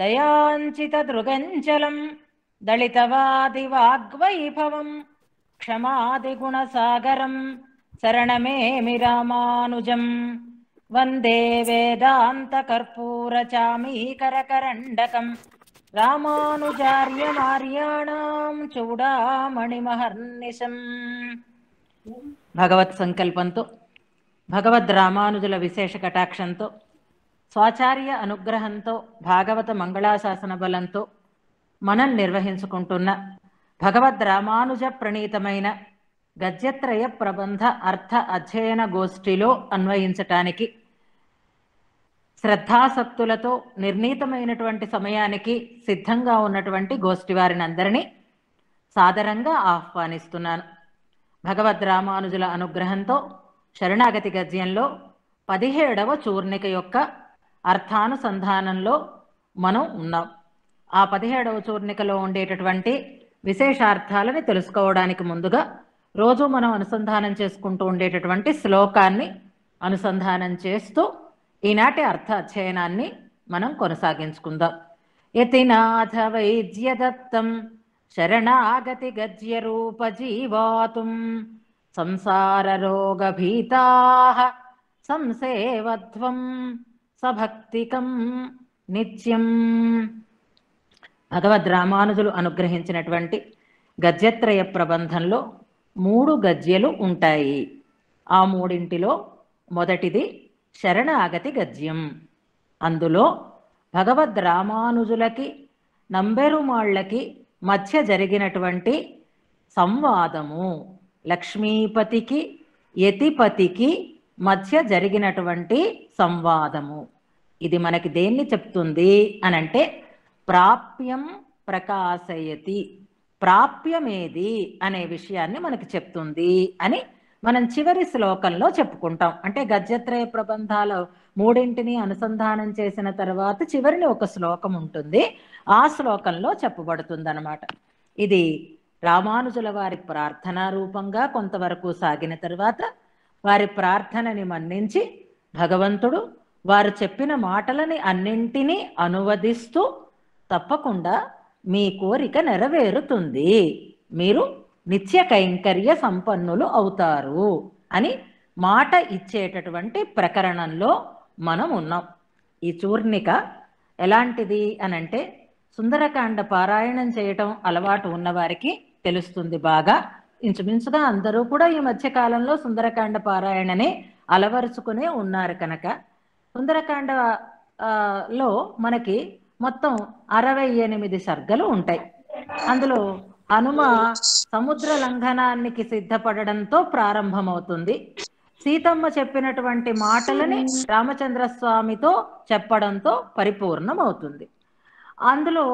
దయాంచితదృగంచలం దళితవాదివాగ్వైభవం క్షమాదిగుణసాగరం శరణమేమి రామానుజం వందే వేదాంతకర్పూరచామీకరకరండకం రామానుజార్యమార్యాణం చూడామణిమహర్నిశం భగవత్ సంకల్పంతో భగవద్ రామానుజుల విశేష కటాక్షంతో స్వాచార్య అనుగ్రహంతో భాగవత మంగళాశాసన బలంతో మనం నిర్వహించుకుంటున్న భగవద్ రామానుజ ప్రణీతమైన గద్యత్రయ ప్రబంధ అర్థ అధ్యయన గోష్ఠిలో అన్వయించటానికి శ్రద్ధాసక్తులతో నిర్ణీతమైనటువంటి సమయానికి సిద్ధంగా ఉన్నటువంటి గోష్ఠి వారిని అందరినీ సాదరంగా ఆహ్వానిస్తున్నాను భగవద్ రామానుజుల అనుగ్రహంతో శరణాగతి గద్యంలో పదిహేడవ చూర్ణిక యొక్క అర్థానుసంధానంలో మనం ఉన్నాం ఆ పదిహేడవ చూర్ణికలో ఉండేటటువంటి విశేషార్థాలని తెలుసుకోవడానికి ముందుగా రోజు మనం అనుసంధానం చేసుకుంటూ ఉండేటటువంటి శ్లోకాన్ని అనుసంధానం చేస్తూ ఈనాటి అర్థ అధ్యయనాన్ని మనం కొనసాగించుకుందాం యతినాథ వైద్యదత్తం శరణాగతి గజ్య రూప జీవాతుం సంసార రోగ భీతా సంసేవత్వం సభక్తికం నిత్యం భగవద్ రామానుజులు అనుగ్రహించినటువంటి గద్యత్రయ ప్రబంధంలో మూడు గద్యలు ఉంటాయి ఆ మూడింటిలో మొదటిది శరణాగతి గద్యం అందులో భగవద్ రామానుజులకి నంబెరుమాళ్ళకి మధ్య జరిగినటువంటి సంవాదము లక్ష్మీపతికి యతిపతికి మధ్య జరిగినటువంటి సంవాదము ఇది మనకి దేన్ని చెప్తుంది అని అంటే ప్రాప్యం ప్రకాశయతి ప్రాప్యమేది అనే విషయాన్ని మనకి చెప్తుంది అని మనం చివరి శ్లోకంలో చెప్పుకుంటాం అంటే గజ్జత్రయ ప్రబంధాలు మూడింటిని అనుసంధానం చేసిన తర్వాత చివరిని ఒక శ్లోకం ఉంటుంది ఆ శ్లోకంలో చెప్పబడుతుంది అనమాట ఇది రామానుజుల వారి ప్రార్థనా రూపంగా కొంతవరకు సాగిన తర్వాత వారి ప్రార్థనని మన్నించి భగవంతుడు వారు చెప్పిన మాటలని అన్నింటినీ అనువదిస్తూ తప్పకుండా మీ కోరిక నెరవేరుతుంది మీరు నిత్య కైంకర్య సంపన్నులు అవుతారు అని మాట ఇచ్చేటటువంటి ప్రకరణంలో మనం ఉన్నాం ఈ చూర్ణిక ఎలాంటిది అనంటే సుందరకాండ పారాయణం చేయటం అలవాటు ఉన్నవారికి తెలుస్తుంది బాగా ఇంచుమించుగా అందరూ కూడా ఈ మధ్య కాలంలో సుందరకాండ పారాయణని అలవరుచుకునే ఉన్నారు కనుక సుందరకాండ లో మనకి మొత్తం అరవై ఎనిమిది సర్గలు ఉంటాయి అందులో హనుమ సముద్ర లంఘనానికి సిద్ధపడడంతో ప్రారంభమవుతుంది సీతమ్మ చెప్పినటువంటి మాటలని రామచంద్ర స్వామితో చెప్పడంతో పరిపూర్ణమవుతుంది అందులో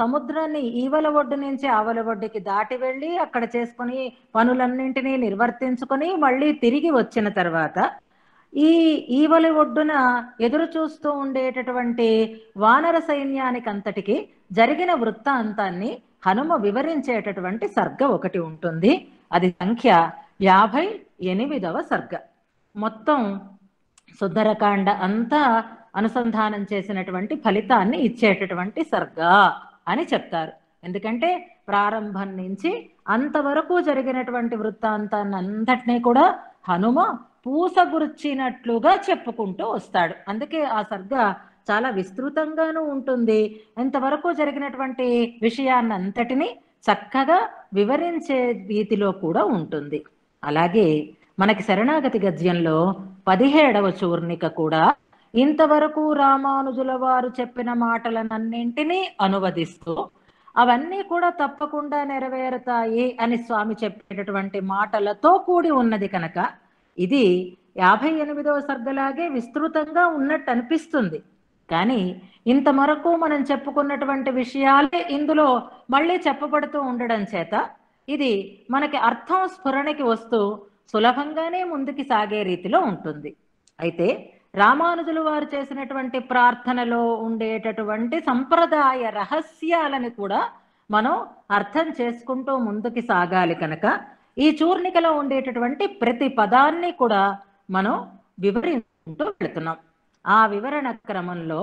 సముద్రాన్ని ఈవల ఒడ్డు నుంచి ఆవల ఒడ్డుకి దాటి వెళ్ళి అక్కడ చేసుకుని పనులన్నింటినీ నిర్వర్తించుకొని మళ్ళీ తిరిగి వచ్చిన తర్వాత ఈ ఈవల ఒడ్డున ఎదురు చూస్తూ ఉండేటటువంటి వానర సైన్యానికి అంతటికి జరిగిన వృత్తాంతాన్ని హనుమ వివరించేటటువంటి సర్గ ఒకటి ఉంటుంది అది సంఖ్య యాభై ఎనిమిదవ సర్గ మొత్తం సుందరకాండ అంతా అనుసంధానం చేసినటువంటి ఫలితాన్ని ఇచ్చేటటువంటి సర్గ అని చెప్తారు ఎందుకంటే ప్రారంభం నుంచి అంతవరకు జరిగినటువంటి వృత్తాంతాన్ని అంతటినీ కూడా హనుమ పూసగుర్చినట్లుగా చెప్పుకుంటూ వస్తాడు అందుకే ఆ సర్గ చాలా విస్తృతంగానూ ఉంటుంది ఇంతవరకు జరిగినటువంటి విషయాన్నంతటినీ చక్కగా వివరించే రీతిలో కూడా ఉంటుంది అలాగే మనకి శరణాగతి గద్యంలో పదిహేడవ చూర్ణిక కూడా ఇంతవరకు రామానుజుల వారు చెప్పిన మాటలనన్నింటినీ అనువదిస్తూ అవన్నీ కూడా తప్పకుండా నెరవేరుతాయి అని స్వామి చెప్పేటటువంటి మాటలతో కూడి ఉన్నది కనుక ఇది యాభై ఎనిమిదవ సర్గలాగే విస్తృతంగా ఉన్నట్టు అనిపిస్తుంది కానీ ఇంతవరకు మనం చెప్పుకున్నటువంటి విషయాలే ఇందులో మళ్ళీ చెప్పబడుతూ ఉండడం చేత ఇది మనకి అర్థం స్ఫురణకి వస్తూ సులభంగానే ముందుకి సాగే రీతిలో ఉంటుంది అయితే రామానుజులు వారు చేసినటువంటి ప్రార్థనలో ఉండేటటువంటి సంప్రదాయ రహస్యాలను కూడా మనం అర్థం చేసుకుంటూ ముందుకి సాగాలి కనుక ఈ చూర్ణికలో ఉండేటటువంటి ప్రతి పదాన్ని కూడా మనం వివరించుకుంటూ వెళుతున్నాం ఆ వివరణ క్రమంలో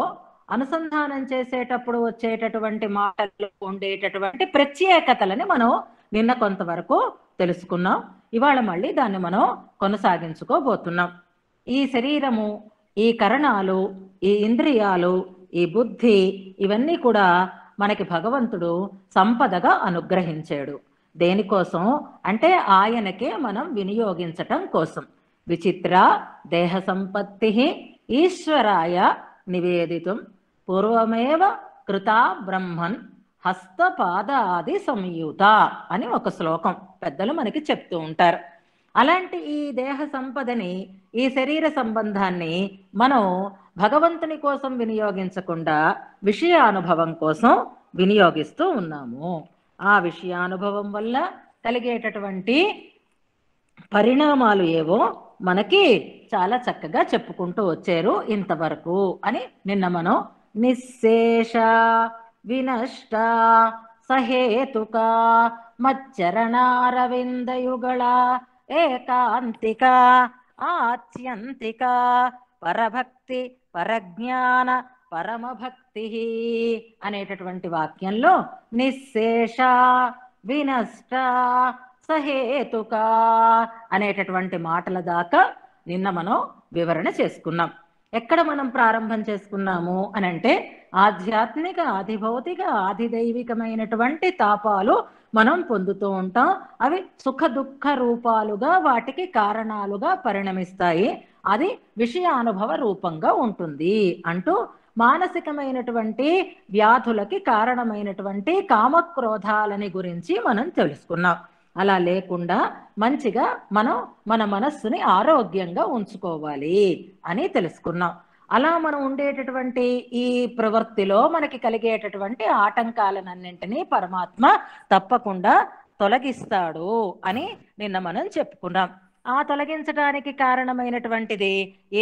అనుసంధానం చేసేటప్పుడు వచ్చేటటువంటి మాటల్లో ఉండేటటువంటి ప్రత్యేకతలని మనం నిన్న కొంతవరకు తెలుసుకున్నాం ఇవాళ మళ్ళీ దాన్ని మనం కొనసాగించుకోబోతున్నాం ఈ శరీరము ఈ కరణాలు ఈ ఇంద్రియాలు ఈ బుద్ధి ఇవన్నీ కూడా మనకి భగవంతుడు సంపదగా అనుగ్రహించాడు దేనికోసం అంటే ఆయనకే మనం వినియోగించటం కోసం విచిత్ర దేహ సంపత్తి ఈశ్వరాయ నివేదితం పూర్వమేవ కృతా బ్రహ్మన్ హస్తపాదాది సంయుత అని ఒక శ్లోకం పెద్దలు మనకి చెప్తూ ఉంటారు అలాంటి ఈ దేహ సంపదని ఈ శరీర సంబంధాన్ని మనం భగవంతుని కోసం వినియోగించకుండా విషయ అనుభవం కోసం వినియోగిస్తూ ఉన్నాము ఆ విషయానుభవం వల్ల కలిగేటటువంటి పరిణామాలు ఏవో మనకి చాలా చక్కగా చెప్పుకుంటూ వచ్చారు ఇంతవరకు అని నిన్న మనం నిశేష వినష్ట సహేతుక మచ్చరణారవిందయుగళ ఏకాంతిక ఆత్యంతికా పరభక్తి పరజ్ఞాన పరమభక్తి అనేటటువంటి వాక్యంలో నిశేష వినష్ట సహేతుక అనేటటువంటి మాటల దాకా నిన్న మనం వివరణ చేసుకున్నాం ఎక్కడ మనం ప్రారంభం చేసుకున్నాము అని అంటే ఆధ్యాత్మిక ఆధిభౌతిక ఆధిదైవికమైనటువంటి తాపాలు మనం పొందుతూ ఉంటాం అవి సుఖ దుఃఖ రూపాలుగా వాటికి కారణాలుగా పరిణమిస్తాయి అది విషయ అనుభవ రూపంగా ఉంటుంది అంటూ మానసికమైనటువంటి వ్యాధులకి కారణమైనటువంటి కామక్రోధాలని గురించి మనం తెలుసుకున్నాం అలా లేకుండా మంచిగా మనం మన మనస్సుని ఆరోగ్యంగా ఉంచుకోవాలి అని తెలుసుకున్నాం అలా మనం ఉండేటటువంటి ఈ ప్రవృత్తిలో మనకి కలిగేటటువంటి ఆటంకాలనన్నింటినీ పరమాత్మ తప్పకుండా తొలగిస్తాడు అని నిన్న మనం చెప్పుకున్నాం ఆ తొలగించడానికి కారణమైనటువంటిది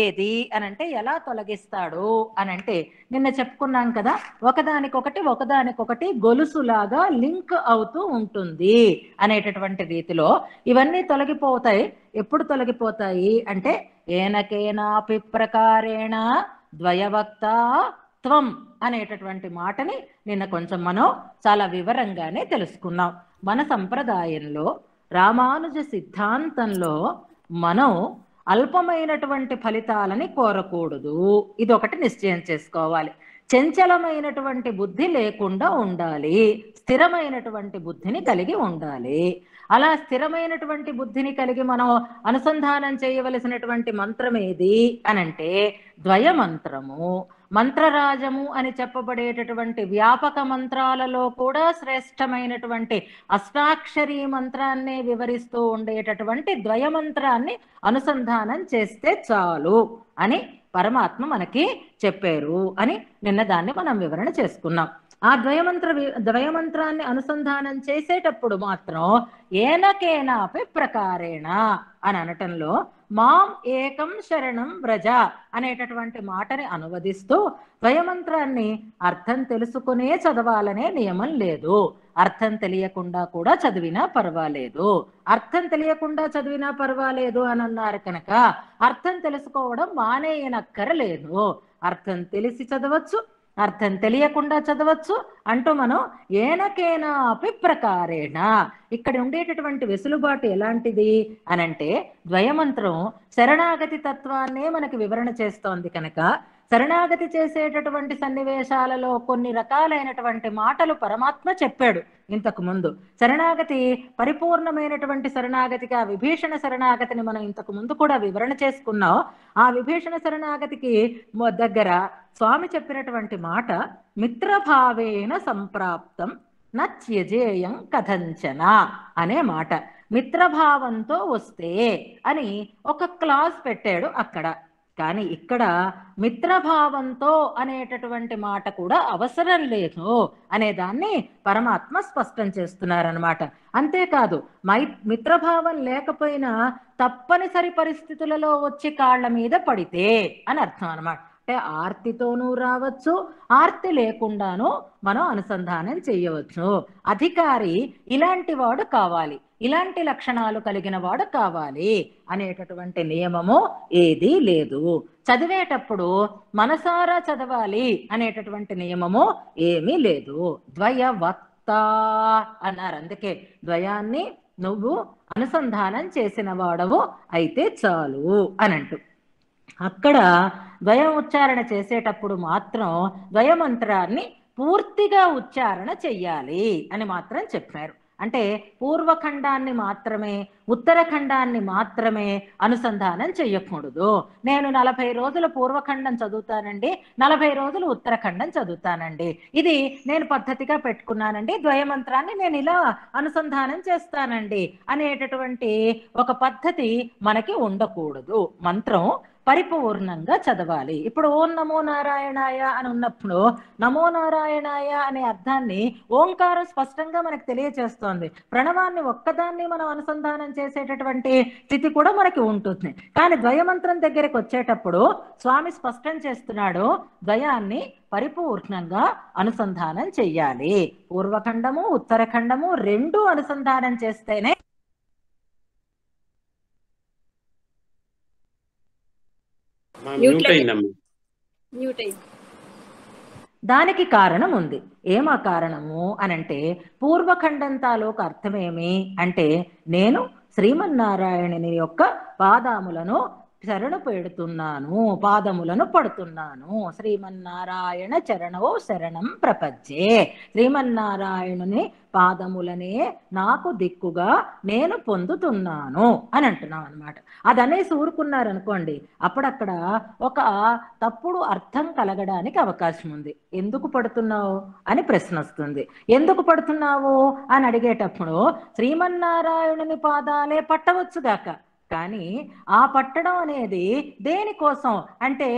ఏది అనంటే ఎలా తొలగిస్తాడు అనంటే నిన్న చెప్పుకున్నాం కదా ఒకదానికొకటి ఒకదానికొకటి గొలుసులాగా లింక్ అవుతూ ఉంటుంది అనేటటువంటి రీతిలో ఇవన్నీ తొలగిపోతాయి ఎప్పుడు తొలగిపోతాయి అంటే ఏనకేనా ప్రకారేణ ద్వయవక్త త్వం అనేటటువంటి మాటని నిన్న కొంచెం మనం చాలా వివరంగానే తెలుసుకున్నాం మన సంప్రదాయంలో రామానుజ సిద్ధాంతంలో మనం అల్పమైనటువంటి ఫలితాలని కోరకూడదు ఇది ఒకటి నిశ్చయం చేసుకోవాలి చంచలమైనటువంటి బుద్ధి లేకుండా ఉండాలి స్థిరమైనటువంటి బుద్ధిని కలిగి ఉండాలి అలా స్థిరమైనటువంటి బుద్ధిని కలిగి మనం అనుసంధానం చేయవలసినటువంటి మంత్రం ఏది అనంటే ద్వయమంత్రము మంత్రరాజము అని చెప్పబడేటటువంటి వ్యాపక మంత్రాలలో కూడా శ్రేష్టమైనటువంటి అష్టాక్షరి మంత్రాన్ని వివరిస్తూ ఉండేటటువంటి ద్వయమంత్రాన్ని అనుసంధానం చేస్తే చాలు అని పరమాత్మ మనకి చెప్పారు అని నిన్న దాన్ని మనం వివరణ చేసుకున్నాం ఆ ద్వయమంత్ర ద్వయమంత్రాన్ని అనుసంధానం చేసేటప్పుడు మాత్రం ఏనకేనాపి ప్రకారేణ అని అనటంలో మాం ఏకం శరణం వ్రజ అనేటటువంటి మాటని అనువదిస్తూ ద్వయమంత్రాన్ని అర్థం తెలుసుకునే చదవాలనే నియమం లేదు అర్థం తెలియకుండా కూడా చదివినా పర్వాలేదు అర్థం తెలియకుండా చదివినా పర్వాలేదు అని అన్నారు కనుక అర్థం తెలుసుకోవడం మానేయనక్కరలేదు అర్థం తెలిసి చదవచ్చు అర్థం తెలియకుండా చదవచ్చు అంటూ మనం ఏనకేనా అపి ప్రకారేణ ఇక్కడ ఉండేటటువంటి వెసులుబాటు ఎలాంటిది అనంటే ద్వయమంత్రం శరణాగతి తత్వాన్నే మనకి వివరణ చేస్తోంది కనుక శరణాగతి చేసేటటువంటి సన్నివేశాలలో కొన్ని రకాలైనటువంటి మాటలు పరమాత్మ చెప్పాడు ఇంతకు ముందు శరణాగతి పరిపూర్ణమైనటువంటి శరణాగతికి ఆ విభీషణ శరణాగతిని మనం ఇంతకు ముందు కూడా వివరణ చేసుకున్నాం ఆ విభీషణ శరణాగతికి దగ్గర స్వామి చెప్పినటువంటి మాట మిత్రభావేన సంప్రాప్తం నత్యజేయం కథంచన అనే మాట మిత్రభావంతో వస్తే అని ఒక క్లాస్ పెట్టాడు అక్కడ కానీ ఇక్కడ మిత్రభావంతో అనేటటువంటి మాట కూడా అవసరం లేదు అనేదాన్ని పరమాత్మ స్పష్టం చేస్తున్నారనమాట అంతేకాదు మై మిత్రభావం లేకపోయినా తప్పనిసరి పరిస్థితులలో వచ్చి కాళ్ళ మీద పడితే అని అర్థం అనమాట అంటే ఆర్తితోనూ రావచ్చు ఆర్తి లేకుండాను మనం అనుసంధానం చేయవచ్చు అధికారి ఇలాంటి వాడు కావాలి ఇలాంటి లక్షణాలు కలిగిన వాడు కావాలి అనేటటువంటి నియమము ఏదీ లేదు చదివేటప్పుడు మనసారా చదవాలి అనేటటువంటి నియమము ఏమీ లేదు ద్వయవత్త అన్నారు అందుకే ద్వయాన్ని నువ్వు అనుసంధానం చేసిన వాడవు అయితే చాలు అని అంటూ అక్కడ ద్వయం ఉచ్చారణ చేసేటప్పుడు మాత్రం ద్వయమంత్రాన్ని పూర్తిగా ఉచ్చారణ చెయ్యాలి అని మాత్రం చెప్పారు అంటే పూర్వఖండాన్ని మాత్రమే ఉత్తరఖండాన్ని మాత్రమే అనుసంధానం చెయ్యకూడదు నేను నలభై రోజులు పూర్వఖండం చదువుతానండి నలభై రోజులు ఉత్తరఖండం చదువుతానండి ఇది నేను పద్ధతిగా పెట్టుకున్నానండి ద్వయమంత్రాన్ని నేను ఇలా అనుసంధానం చేస్తానండి అనేటటువంటి ఒక పద్ధతి మనకి ఉండకూడదు మంత్రం పరిపూర్ణంగా చదవాలి ఇప్పుడు ఓం నమో నారాయణాయ అని ఉన్నప్పుడు నమో నారాయణాయ అనే అర్థాన్ని ఓంకారం స్పష్టంగా మనకు తెలియచేస్తోంది ప్రణవాన్ని ఒక్కదాన్ని మనం అనుసంధానం చేసేటటువంటి స్థితి కూడా మనకి ఉంటుంది కానీ ద్వయమంత్రం దగ్గరికి వచ్చేటప్పుడు స్వామి స్పష్టం చేస్తున్నాడు ద్వయాన్ని పరిపూర్ణంగా అనుసంధానం చెయ్యాలి పూర్వఖండము ఉత్తరఖండము రెండు అనుసంధానం చేస్తేనే దానికి కారణం ఉంది ఏమా కారణము అనంటే ఒక అర్థమేమి అంటే నేను శ్రీమన్నారాయణుని యొక్క పాదాములను శరణు పెడుతున్నాను పాదములను పడుతున్నాను శ్రీమన్నారాయణ చరణో శరణం ప్రపంచే శ్రీమన్నారాయణుని పాదములనే నాకు దిక్కుగా నేను పొందుతున్నాను అని అంటున్నాం అనమాట అదనేసి ఊరుకున్నారనుకోండి అప్పుడక్కడ ఒక తప్పుడు అర్థం కలగడానికి అవకాశం ఉంది ఎందుకు పడుతున్నావు అని ప్రశ్న వస్తుంది ఎందుకు పడుతున్నావు అని అడిగేటప్పుడు శ్రీమన్నారాయణుని పాదాలే పట్టవచ్చుగాక కానీ ఆ పట్టడం అనేది దేనికోసం అంటే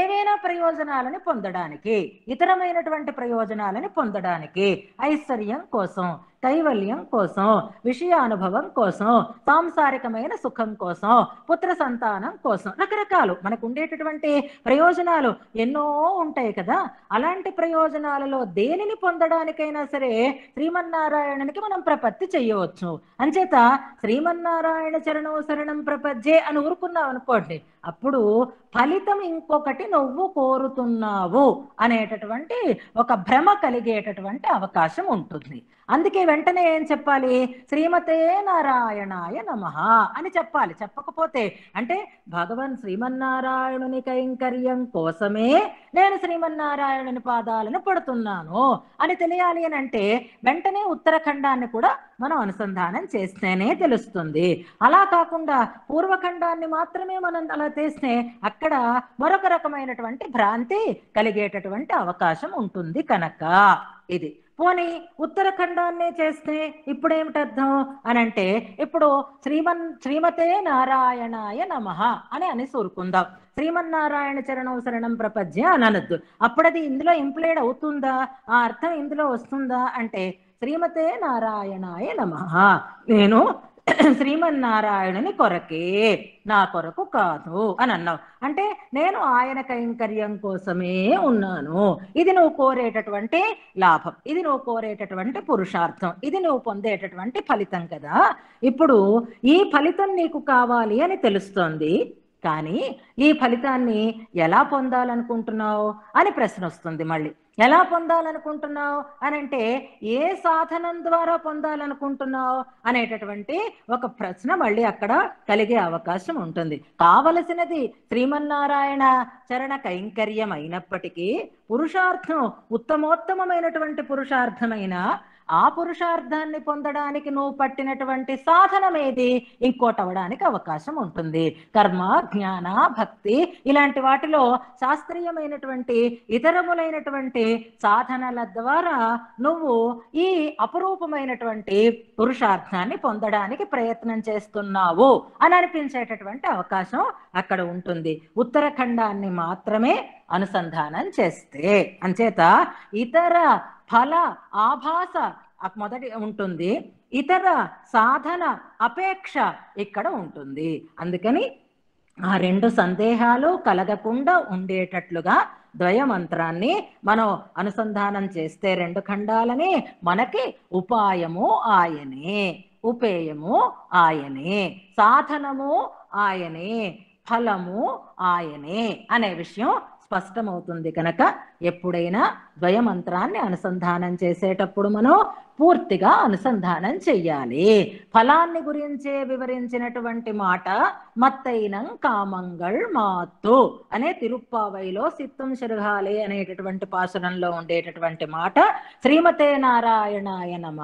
ఏవైనా ప్రయోజనాలని పొందడానికి ఇతరమైనటువంటి ప్రయోజనాలని పొందడానికి ఐశ్వర్యం కోసం కైవల్యం కోసం విషయానుభవం కోసం సాంసారికమైన సుఖం కోసం పుత్ర సంతానం కోసం రకరకాలు మనకు ఉండేటటువంటి ప్రయోజనాలు ఎన్నో ఉంటాయి కదా అలాంటి ప్రయోజనాలలో దేనిని పొందడానికైనా సరే శ్రీమన్నారాయణునికి మనం ప్రపత్తి చేయవచ్చు అంచేత శ్రీమన్నారాయణ చరణం శరణం ప్రపజ్జే అని ఊరుకున్నాం అనుకోండి అప్పుడు ఫలితం ఇంకొకటి నువ్వు కోరుతున్నావు అనేటటువంటి ఒక భ్రమ కలిగేటటువంటి అవకాశం ఉంటుంది అందుకే వెంటనే ఏం చెప్పాలి శ్రీమతే నారాయణాయ నమ అని చెప్పాలి చెప్పకపోతే అంటే భగవాన్ శ్రీమన్నారాయణుని కైంకర్యం కోసమే నేను శ్రీమన్నారాయణుని పాదాలను పడుతున్నాను అని తెలియాలి అని అంటే వెంటనే ఉత్తరాఖండాన్ని కూడా మనం అనుసంధానం చేస్తేనే తెలుస్తుంది అలా కాకుండా పూర్వఖండాన్ని మాత్రమే మనం అలా చేస్తే అక్కడ మరొక రకమైనటువంటి భ్రాంతి కలిగేటటువంటి అవకాశం ఉంటుంది కనుక ఇది పోనీ ఉత్తరఖండాన్నే చేస్తే ఇప్పుడు ఏమిటర్థం అని అంటే ఇప్పుడు శ్రీమన్ శ్రీమతే నారాయణాయ నమ అని అని సూరుకుందాం శ్రీమన్నారాయణ చరణం శరణం ప్రపద్య అని అనద్దు అప్పుడది ఇందులో ఇంప్లేడ్ అవుతుందా ఆ అర్థం ఇందులో వస్తుందా అంటే శ్రీమతే నారాయణాయ నమ నేను శ్రీమన్నారాయణుని కొరకే నా కొరకు కాదు అని అన్నావు అంటే నేను ఆయన కైంకర్యం కోసమే ఉన్నాను ఇది నువ్వు కోరేటటువంటి లాభం ఇది నువ్వు కోరేటటువంటి పురుషార్థం ఇది నువ్వు పొందేటటువంటి ఫలితం కదా ఇప్పుడు ఈ ఫలితం నీకు కావాలి అని తెలుస్తోంది కానీ ఈ ఫలితాన్ని ఎలా పొందాలనుకుంటున్నావు అని ప్రశ్న వస్తుంది మళ్ళీ ఎలా పొందాలనుకుంటున్నావు అని అంటే ఏ సాధనం ద్వారా పొందాలనుకుంటున్నావు అనేటటువంటి ఒక ప్రశ్న మళ్ళీ అక్కడ కలిగే అవకాశం ఉంటుంది కావలసినది శ్రీమన్నారాయణ చరణ కైంకర్యం అయినప్పటికీ పురుషార్థం ఉత్తమోత్తమైనటువంటి పురుషార్థమైన ఆ పురుషార్థాన్ని పొందడానికి నువ్వు పట్టినటువంటి సాధనమేది ఇంకోటి అవడానికి అవకాశం ఉంటుంది కర్మ జ్ఞాన భక్తి ఇలాంటి వాటిలో శాస్త్రీయమైనటువంటి ఇతరములైనటువంటి సాధనల ద్వారా నువ్వు ఈ అపురూపమైనటువంటి పురుషార్థాన్ని పొందడానికి ప్రయత్నం చేస్తున్నావు అని అనిపించేటటువంటి అవకాశం అక్కడ ఉంటుంది ఉత్తరఖండాన్ని మాత్రమే అనుసంధానం చేస్తే అంచేత ఇతర ఫల ఆభాస మొదటి ఉంటుంది ఇతర సాధన అపేక్ష ఇక్కడ ఉంటుంది అందుకని ఆ రెండు సందేహాలు కలగకుండా ఉండేటట్లుగా ద్వయమంత్రాన్ని మనం అనుసంధానం చేస్తే రెండు ఖండాలని మనకి ఉపాయము ఆయనే ఉపేయము ఆయనే సాధనము ఆయనే ఫలము ఆయనే అనే విషయం స్పష్టమవుతుంది కనుక ఎప్పుడైనా ద్వయమంత్రాన్ని అనుసంధానం చేసేటప్పుడు మనం పూర్తిగా అనుసంధానం చెయ్యాలి ఫలాన్ని గురించే వివరించినటువంటి మాట మత్తైనం కామంగళ్ మాత్తు అనే తిరుప్పావైలో సిత్తం శరగాలి అనేటటువంటి పాసరంలో ఉండేటటువంటి మాట శ్రీమతే నారాయణాయ నమ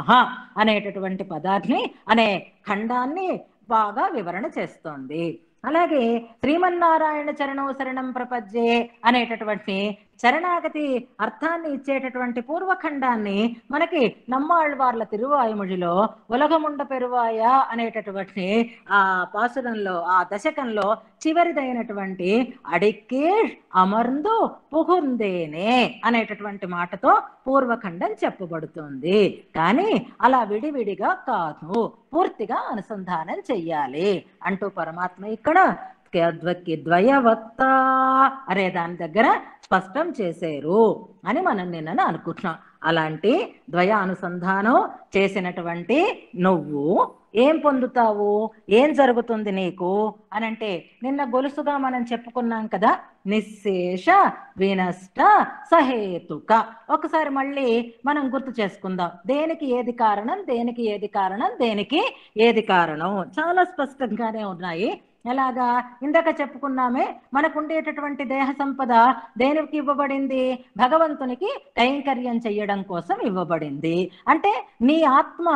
అనేటటువంటి పదాన్ని అనే ఖండాన్ని బాగా వివరణ చేస్తోంది అలాగే శ్రీమన్నారాయణ చరణం శరణం ప్రపజ్యే అనేటటువంటి శరణాగతి అర్థాన్ని ఇచ్చేటటువంటి పూర్వఖండాన్ని మనకి నమ్మాళ్వార్ల తిరువాయుముడిలో ఉలగముండ పెరువాయ అనేటటువంటి ఆ పాసురంలో ఆ దశకంలో చివరిదైనటువంటి అడిక్కి అమర్ందు పుహుందేనే అనేటటువంటి మాటతో పూర్వఖండం చెప్పబడుతుంది కానీ అలా విడివిడిగా కాదు పూర్తిగా అనుసంధానం చెయ్యాలి అంటూ పరమాత్మ ఇక్కడ ద్వయ అనే దాని దగ్గర స్పష్టం చేశారు అని మనం నిన్నను అనుకుంటున్నాం అలాంటి ద్వయ అనుసంధానం చేసినటువంటి నువ్వు ఏం పొందుతావు ఏం జరుగుతుంది నీకు అని అంటే నిన్న గొలుసుగా మనం చెప్పుకున్నాం కదా నిశేష వినష్ట సహేతుక ఒకసారి మళ్ళీ మనం గుర్తు చేసుకుందాం దేనికి ఏది కారణం దేనికి ఏది కారణం దేనికి ఏది కారణం చాలా స్పష్టంగానే ఉన్నాయి ఎలాగా ఇందాక చెప్పుకున్నామే మనకుండేటటువంటి దేహ సంపద దేనికి ఇవ్వబడింది భగవంతునికి కైంకర్యం చెయ్యడం కోసం ఇవ్వబడింది అంటే నీ ఆత్మ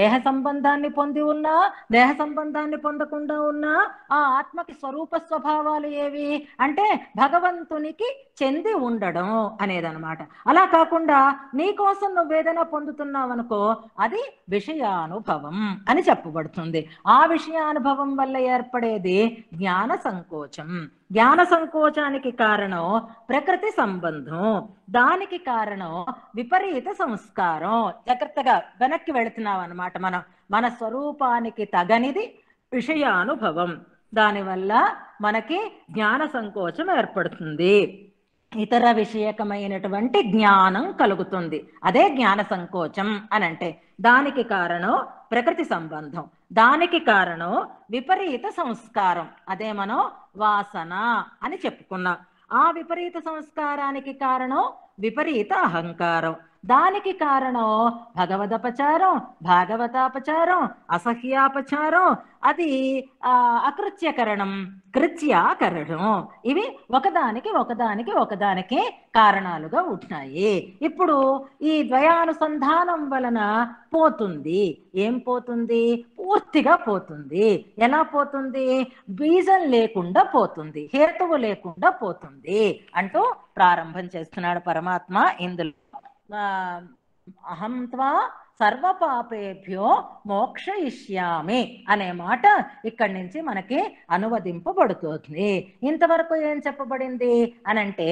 దేహ సంబంధాన్ని పొంది ఉన్నా దేహ సంబంధాన్ని పొందకుండా ఉన్నా ఆ ఆత్మకి స్వరూప స్వభావాలు ఏవి అంటే భగవంతునికి చెంది ఉండడం అనేదనమాట అలా కాకుండా నీ కోసం నువ్వేదైనా పొందుతున్నావు అనుకో అది విషయానుభవం అని చెప్పబడుతుంది ఆ విషయానుభవం వల్ల ఏర్పడేది జ్ఞాన సంకోచం జ్ఞాన సంకోచానికి కారణం ప్రకృతి సంబంధం దానికి కారణం విపరీత సంస్కారం జాగ్రత్తగా వెనక్కి వెళుతున్నాం అనమాట మనం మన స్వరూపానికి తగనిది విషయానుభవం దానివల్ల మనకి జ్ఞాన సంకోచం ఏర్పడుతుంది ఇతర విషయకమైనటువంటి జ్ఞానం కలుగుతుంది అదే జ్ఞాన సంకోచం అని అంటే దానికి కారణం ప్రకృతి సంబంధం దానికి కారణం విపరీత సంస్కారం అదే మనం వాసన అని చెప్పుకున్నాం ఆ విపరీత సంస్కారానికి కారణం విపరీత అహంకారం దానికి కారణం భగవదపచారం భాగవతాపచారం అసహ్యాపచారం అది అకృత్యకరణం కృత్యాకరణం ఇవి ఒకదానికి ఒకదానికి ఒకదానికి కారణాలుగా ఉంటాయి ఇప్పుడు ఈ ద్వయానుసంధానం వలన పోతుంది ఏం పోతుంది పూర్తిగా పోతుంది ఎలా పోతుంది బీజం లేకుండా పోతుంది హేతువు లేకుండా పోతుంది అంటూ ప్రారంభం చేస్తున్నాడు పరమాత్మ ఇందులో అహం త్వా సర్వపాపేభ్యో మోక్షయిష్యామి అనే మాట ఇక్కడి నుంచి మనకి అనువదింపబడుతుంది ఇంతవరకు ఏం చెప్పబడింది అనంటే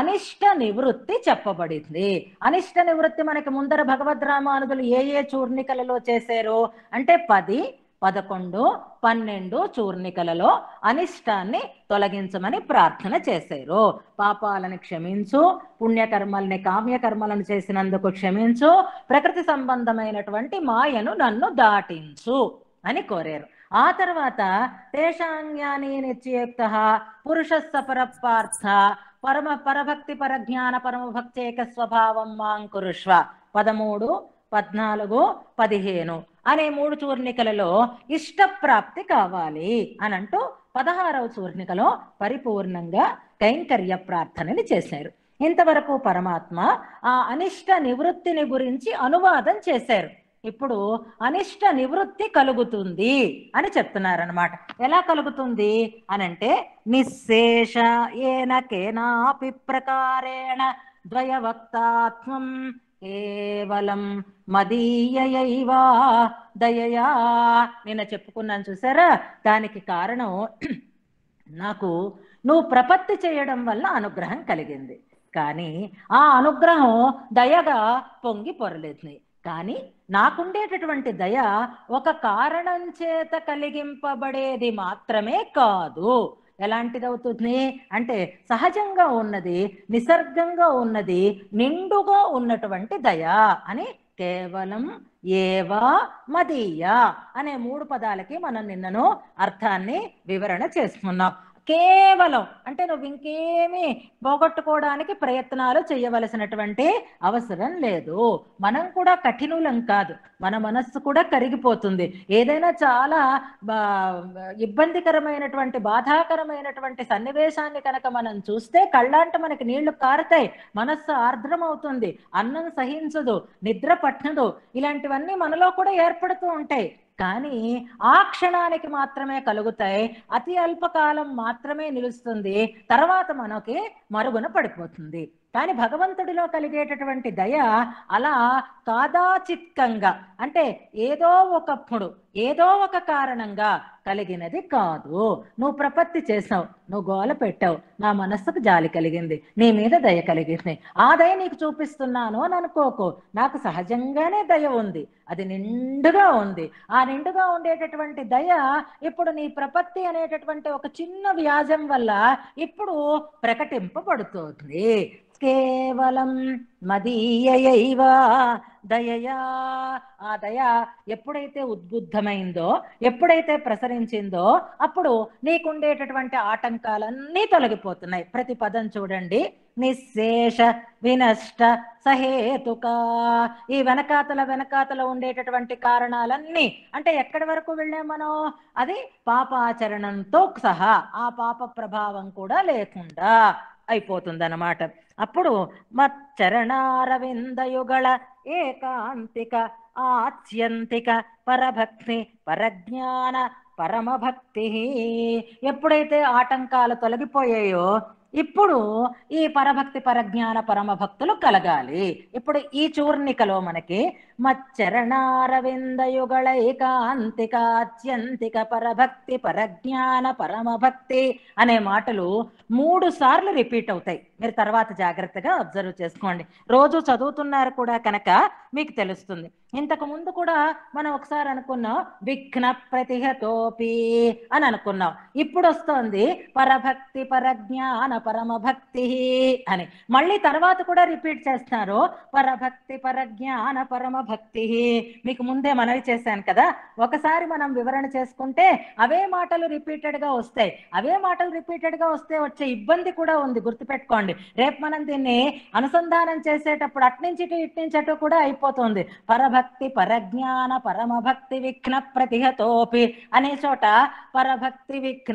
అనిష్ట నివృత్తి చెప్పబడింది అనిష్ట నివృత్తి మనకి ముందర భగవద్ రామానుగులు ఏ ఏ చూర్ణికలలో చేశారు అంటే పది పదకొండు పన్నెండు చూర్ణికలలో అనిష్టాన్ని తొలగించమని ప్రార్థన చేశారు పాపాలను క్షమించు పుణ్యకర్మల్ని కామ్యకర్మలను చేసినందుకు క్షమించు ప్రకృతి సంబంధమైనటువంటి మాయను నన్ను దాటించు అని కోరారు ఆ తర్వాత తేషాంగ్యాని నిత్యయుక్త పురుష సపరపార్థ పరమ పరభక్తి పరజ్ఞాన పరమభక్తి ఏక స్వభావం మాంకురుష్వ పదమూడు పద్నాలుగు పదిహేను అనే మూడు చూర్ణికలలో ఇష్టప్రాప్తి కావాలి అనంటూ పదహారవ చూర్ణికలో పరిపూర్ణంగా కైంకర్య ప్రార్థనని చేశారు ఇంతవరకు పరమాత్మ ఆ అనిష్ట నివృత్తిని గురించి అనువాదం చేశారు ఇప్పుడు అనిష్ట నివృత్తి కలుగుతుంది అని చెప్తున్నారనమాట ఎలా కలుగుతుంది అనంటే నిశేష ఏన ప్రకారేణ ద్వయవక్తాత్మం కేవలం మదీయయైవా దయయా నిన్న చెప్పుకున్నాను చూసారా దానికి కారణం నాకు నువ్వు ప్రపత్తి చేయడం వల్ల అనుగ్రహం కలిగింది కానీ ఆ అనుగ్రహం దయగా పొంగి పొరలేదు కానీ నాకుండేటటువంటి దయ ఒక కారణం చేత కలిగింపబడేది మాత్రమే కాదు ఎలాంటిదవుతుంది అంటే సహజంగా ఉన్నది నిసర్గంగా ఉన్నది నిండుగా ఉన్నటువంటి దయ అని కేవలం ఏవా మదీయ అనే మూడు పదాలకి మనం నిన్నను అర్థాన్ని వివరణ చేసుకున్నాం కేవలం అంటే నువ్వు ఇంకేమీ పోగొట్టుకోవడానికి ప్రయత్నాలు చేయవలసినటువంటి అవసరం లేదు మనం కూడా కఠినులం కాదు మన మనస్సు కూడా కరిగిపోతుంది ఏదైనా చాలా ఇబ్బందికరమైనటువంటి బాధాకరమైనటువంటి సన్నివేశాన్ని కనుక మనం చూస్తే కళ్ళంట మనకి నీళ్లు కారుతాయి మనస్సు ఆర్ద్రమవుతుంది అన్నం సహించదు నిద్ర పట్టదు ఇలాంటివన్నీ మనలో కూడా ఏర్పడుతూ ఉంటాయి కానీ ఆ క్షణానికి మాత్రమే కలుగుతాయి అతి అల్పకాలం మాత్రమే నిలుస్తుంది తర్వాత మనకి మరుగున పడిపోతుంది కానీ భగవంతుడిలో కలిగేటటువంటి దయ అలా కాదాచిత్కంగా అంటే ఏదో ఒకప్పుడు ఏదో ఒక కారణంగా కలిగినది కాదు నువ్వు ప్రపత్తి చేసావు నువ్వు గోల పెట్టావు నా మనస్సుకు జాలి కలిగింది నీ మీద దయ కలిగింది ఆ దయ నీకు చూపిస్తున్నాను అని అనుకోకు నాకు సహజంగానే దయ ఉంది అది నిండుగా ఉంది ఆ నిండుగా ఉండేటటువంటి దయ ఇప్పుడు నీ ప్రపత్తి అనేటటువంటి ఒక చిన్న వ్యాజం వల్ల ఇప్పుడు ప్రకటింపబడుతోంది కేవలం మదీయయైవ దయయా ఆ దయ ఎప్పుడైతే ఉద్బుద్ధమైందో ఎప్పుడైతే ప్రసరించిందో అప్పుడు నీకుండేటటువంటి ఆటంకాలన్నీ తొలగిపోతున్నాయి ప్రతి పదం చూడండి నిశేష వినష్ట సహేతుక ఈ వెనకాతల వెనకాతల ఉండేటటువంటి కారణాలన్నీ అంటే ఎక్కడి వరకు వెళ్ళే మనం అది పాపాచరణంతో సహా ఆ పాప ప్రభావం కూడా లేకుండా అన్నమాట అప్పుడు మచ్చరణారవిందయుగళ ఏకాంతిక ఆత్యంతిక పరభక్తి పరజ్ఞాన పరమభక్తి ఎప్పుడైతే ఆటంకాలు తొలగిపోయాయో ఇప్పుడు ఈ పరభక్తి పరజ్ఞాన పరమభక్తులు కలగాలి ఇప్పుడు ఈ చూర్ణికలో మనకి అత్యంతిక పరభక్తి పరజ్ఞాన పరమభక్తి అనే మాటలు మూడు సార్లు రిపీట్ అవుతాయి మీరు తర్వాత జాగ్రత్తగా అబ్జర్వ్ చేసుకోండి రోజు చదువుతున్నారు కూడా కనుక మీకు తెలుస్తుంది ఇంతకు ముందు కూడా మనం ఒకసారి అనుకున్నాం విఘ్న ప్రతిహతోపి అని అనుకున్నాం ఇప్పుడు వస్తోంది పరభక్తి పరజ్ఞాన పరమభక్తి అని మళ్ళీ తర్వాత కూడా రిపీట్ చేస్తున్నారు పరభక్తి పరజ్ఞాన పరమ భక్తి మీకు ముందే మనవి చేశాను కదా ఒకసారి మనం వివరణ చేసుకుంటే అవే మాటలు రిపీటెడ్ గా వస్తాయి అవే మాటలు రిపీటెడ్ గా వస్తే వచ్చే ఇబ్బంది కూడా ఉంది గుర్తుపెట్టుకోండి రేపు మనం దీన్ని అనుసంధానం చేసేటప్పుడు అట్నుంచి ఇటు అటు కూడా అయిపోతుంది పరభక్తి పరజ్ఞాన పరమభక్తి విఘ్న ప్రతిహతోపి అనే చోట పరభక్తి విఘ్న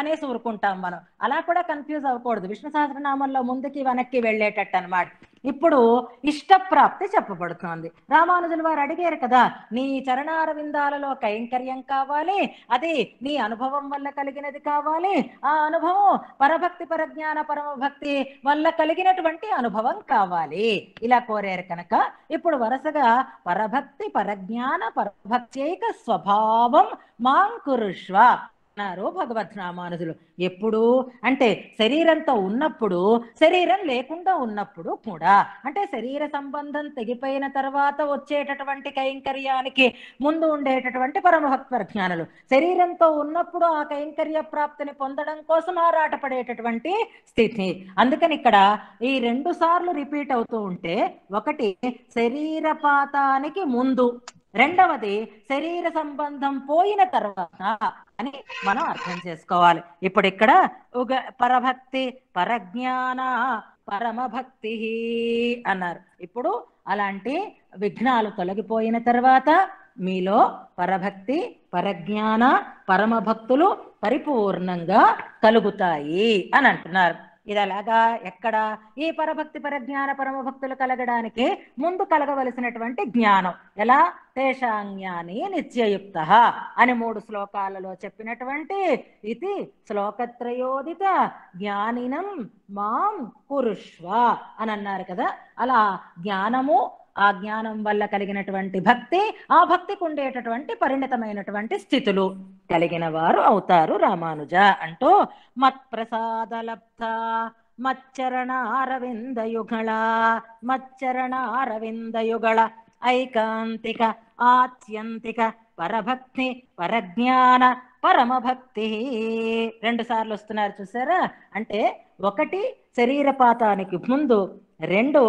అనేసి ఊరుకుంటాం మనం అలా కూడా కన్ఫ్యూజ్ అవ్వకూడదు విష్ణు సహస్రనామంలో ముందుకి వెనక్కి వెళ్ళేటట్టు అనమాట ఇప్పుడు ఇష్టప్రాప్తి చెప్పబడుతోంది రామానుజుల వారు అడిగారు కదా నీ చరణారవిందాలలో కైంకర్యం కావాలి అది నీ అనుభవం వల్ల కలిగినది కావాలి ఆ అనుభవం పరభక్తి పరజ్ఞాన పరమభక్తి వల్ల కలిగినటువంటి అనుభవం కావాలి ఇలా కోరారు కనుక ఇప్పుడు వరుసగా పరభక్తి పరజ్ఞాన పరభక్త్యేక స్వభావం మాంకురుష్వ అన్నారు భగవద్నామానుజులు ఎప్పుడు అంటే శరీరంతో ఉన్నప్పుడు శరీరం లేకుండా ఉన్నప్పుడు కూడా అంటే శరీర సంబంధం తెగిపోయిన తర్వాత వచ్చేటటువంటి కైంకర్యానికి ముందు ఉండేటటువంటి పరమభక్తర జ్ఞానులు శరీరంతో ఉన్నప్పుడు ఆ కైంకర్య ప్రాప్తిని పొందడం కోసం ఆరాటపడేటటువంటి స్థితి అందుకని ఇక్కడ ఈ రెండు సార్లు రిపీట్ అవుతూ ఉంటే ఒకటి శరీరపాతానికి ముందు రెండవది శరీర సంబంధం పోయిన తర్వాత అని మనం అర్థం చేసుకోవాలి ఇప్పుడు ఇక్కడ ఉగ పరభక్తి పరజ్ఞాన పరమభక్తి అన్నారు ఇప్పుడు అలాంటి విఘ్నాలు తొలగిపోయిన తర్వాత మీలో పరభక్తి పరజ్ఞాన పరమభక్తులు పరిపూర్ణంగా కలుగుతాయి అని అంటున్నారు ఇదలాగా ఎక్కడ ఈ పరభక్తి పరజ్ఞాన భక్తులు కలగడానికి ముందు కలగవలసినటువంటి జ్ఞానం ఎలా తేషాజ్ఞాని నిత్యయుక్త అని మూడు శ్లోకాలలో చెప్పినటువంటి ఇది శ్లోకత్రయోదిత జ్ఞానినం మాం పురుష్వ అని అన్నారు కదా అలా జ్ఞానము ఆ జ్ఞానం వల్ల కలిగినటువంటి భక్తి ఆ భక్తికి ఉండేటటువంటి పరిణితమైనటువంటి స్థితులు కలిగిన వారు అవుతారు రామానుజ అంటూ మత్ప్రసాద ప్రసాద మచ్చరణారవిందయుగళ మచ్చరణారవిందయుగళ ఐకాంతిక ఆత్యంతిక పరభక్తి పరజ్ఞాన పరమభక్తి రెండు సార్లు వస్తున్నారు చూసారా అంటే ఒకటి శరీరపాతానికి ముందు రెండు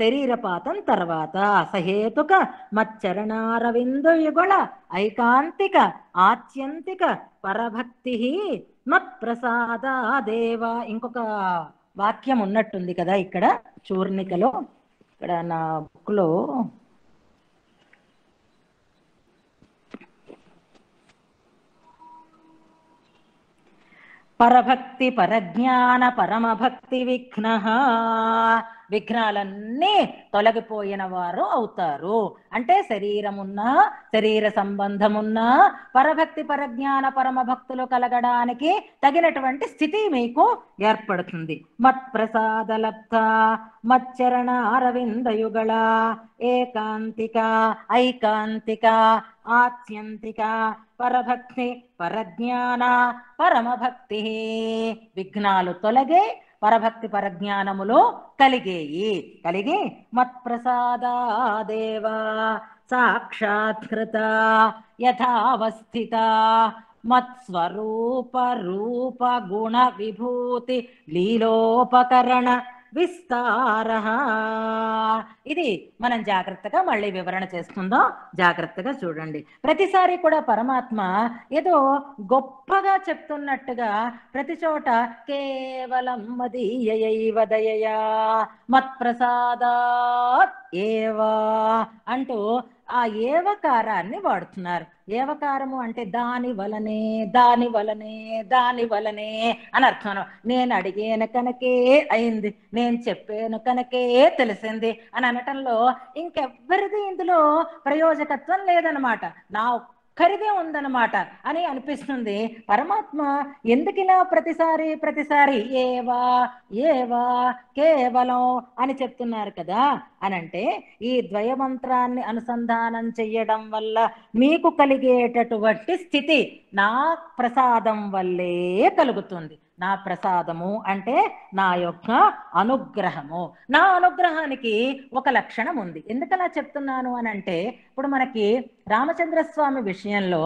శరీరపాతం తర్వాత సహేతుక మచ్చరణారవిందుయుగుణ ఐకాంతిక ఆత్యంతిక పరభక్తి మత్ప్రసాద దేవ ఇంకొక వాక్యం ఉన్నట్టుంది కదా ఇక్కడ చూర్ణికలో ఇక్కడ నా బుక్లో పరభక్తి పరజ్ఞాన పరమభక్తి విఘ్న విఘ్నాలన్నీ తొలగిపోయిన వారు అవుతారు అంటే శరీరమున్నా శరీర సంబంధమున్నా పరభక్తి పరజ్ఞాన పరమ భక్తులు కలగడానికి తగినటువంటి స్థితి మీకు ఏర్పడుతుంది మత్ ప్రసాద లబ్ధ మచ్చరణ అరవిందయుగళ ఏకాంతిక ఐకాంతిక ఆత్యంతిక పరభక్తి పరజ్ఞాన పరమభక్తి విఘ్నాలు తొలగే परभक्ति परज्ञामुख कलेयि कलि मत्प्रसादा देव साक्षात्कृता यथावस्थिता मत्स्वरूप गुणविभूति लीलोपकरण విస్తార ఇది మనం జాగ్రత్తగా మళ్ళీ వివరణ చేస్తుందో జాగ్రత్తగా చూడండి ప్రతిసారి కూడా పరమాత్మ ఏదో గొప్పగా చెప్తున్నట్టుగా ప్రతి చోట కేవలం మదీయదయయా మత్ప్రసాదాత్ ఏవా అంటూ ఆ ఏవకారాన్ని వాడుతున్నారు ఏవకారము అంటే దాని వలనే దాని వలనే దాని వలనే అని అర్థం నేను అడిగేను కనుకే అయింది నేను చెప్పాను కనుకే తెలిసింది అని అనటంలో ఇంకెవ్వరిది ఇందులో ప్రయోజకత్వం లేదనమాట నా ఖరీదే ఉందన్నమాట అని అనిపిస్తుంది పరమాత్మ ఎందుకిలా ప్రతిసారి ప్రతిసారి ఏవా ఏవా కేవలం అని చెప్తున్నారు కదా అని అంటే ఈ ద్వయమంత్రాన్ని అనుసంధానం చెయ్యడం వల్ల మీకు కలిగేటటువంటి స్థితి నా ప్రసాదం వల్లే కలుగుతుంది నా ప్రసాదము అంటే నా యొక్క అనుగ్రహము నా అనుగ్రహానికి ఒక లక్షణం ఉంది ఎందుకలా చెప్తున్నాను అని అంటే ఇప్పుడు మనకి రామచంద్రస్వామి విషయంలో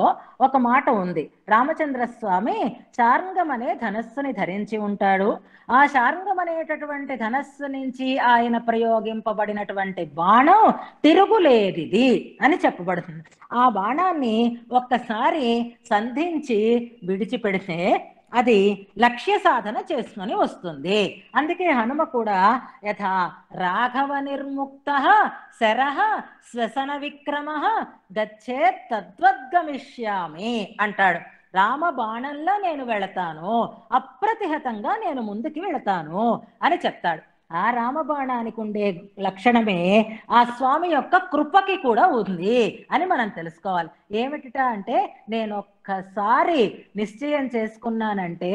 ఒక మాట ఉంది రామచంద్రస్వామి శారంగం అనే ధనస్సుని ధరించి ఉంటాడు ఆ శారంగం అనేటటువంటి ధనస్సు నుంచి ఆయన ప్రయోగింపబడినటువంటి బాణం తిరుగులేనిది అని చెప్పబడుతుంది ఆ బాణాన్ని ఒక్కసారి సంధించి విడిచిపెడితే అది లక్ష్య సాధన చేసుకుని వస్తుంది అందుకే హనుమ కూడా యథ రాఘవ నిర్ముక్త శరహ శ్వసన విక్రమ గచ్చే తద్వద్గమిష్యామి అంటాడు రామ బాణంలో నేను వెళతాను అప్రతిహతంగా నేను ముందుకి వెళతాను అని చెప్తాడు ఆ రామబాణానికి ఉండే లక్షణమే ఆ స్వామి యొక్క కృపకి కూడా ఉంది అని మనం తెలుసుకోవాలి ఏమిటిట అంటే నేను ఒక్కసారి నిశ్చయం చేసుకున్నానంటే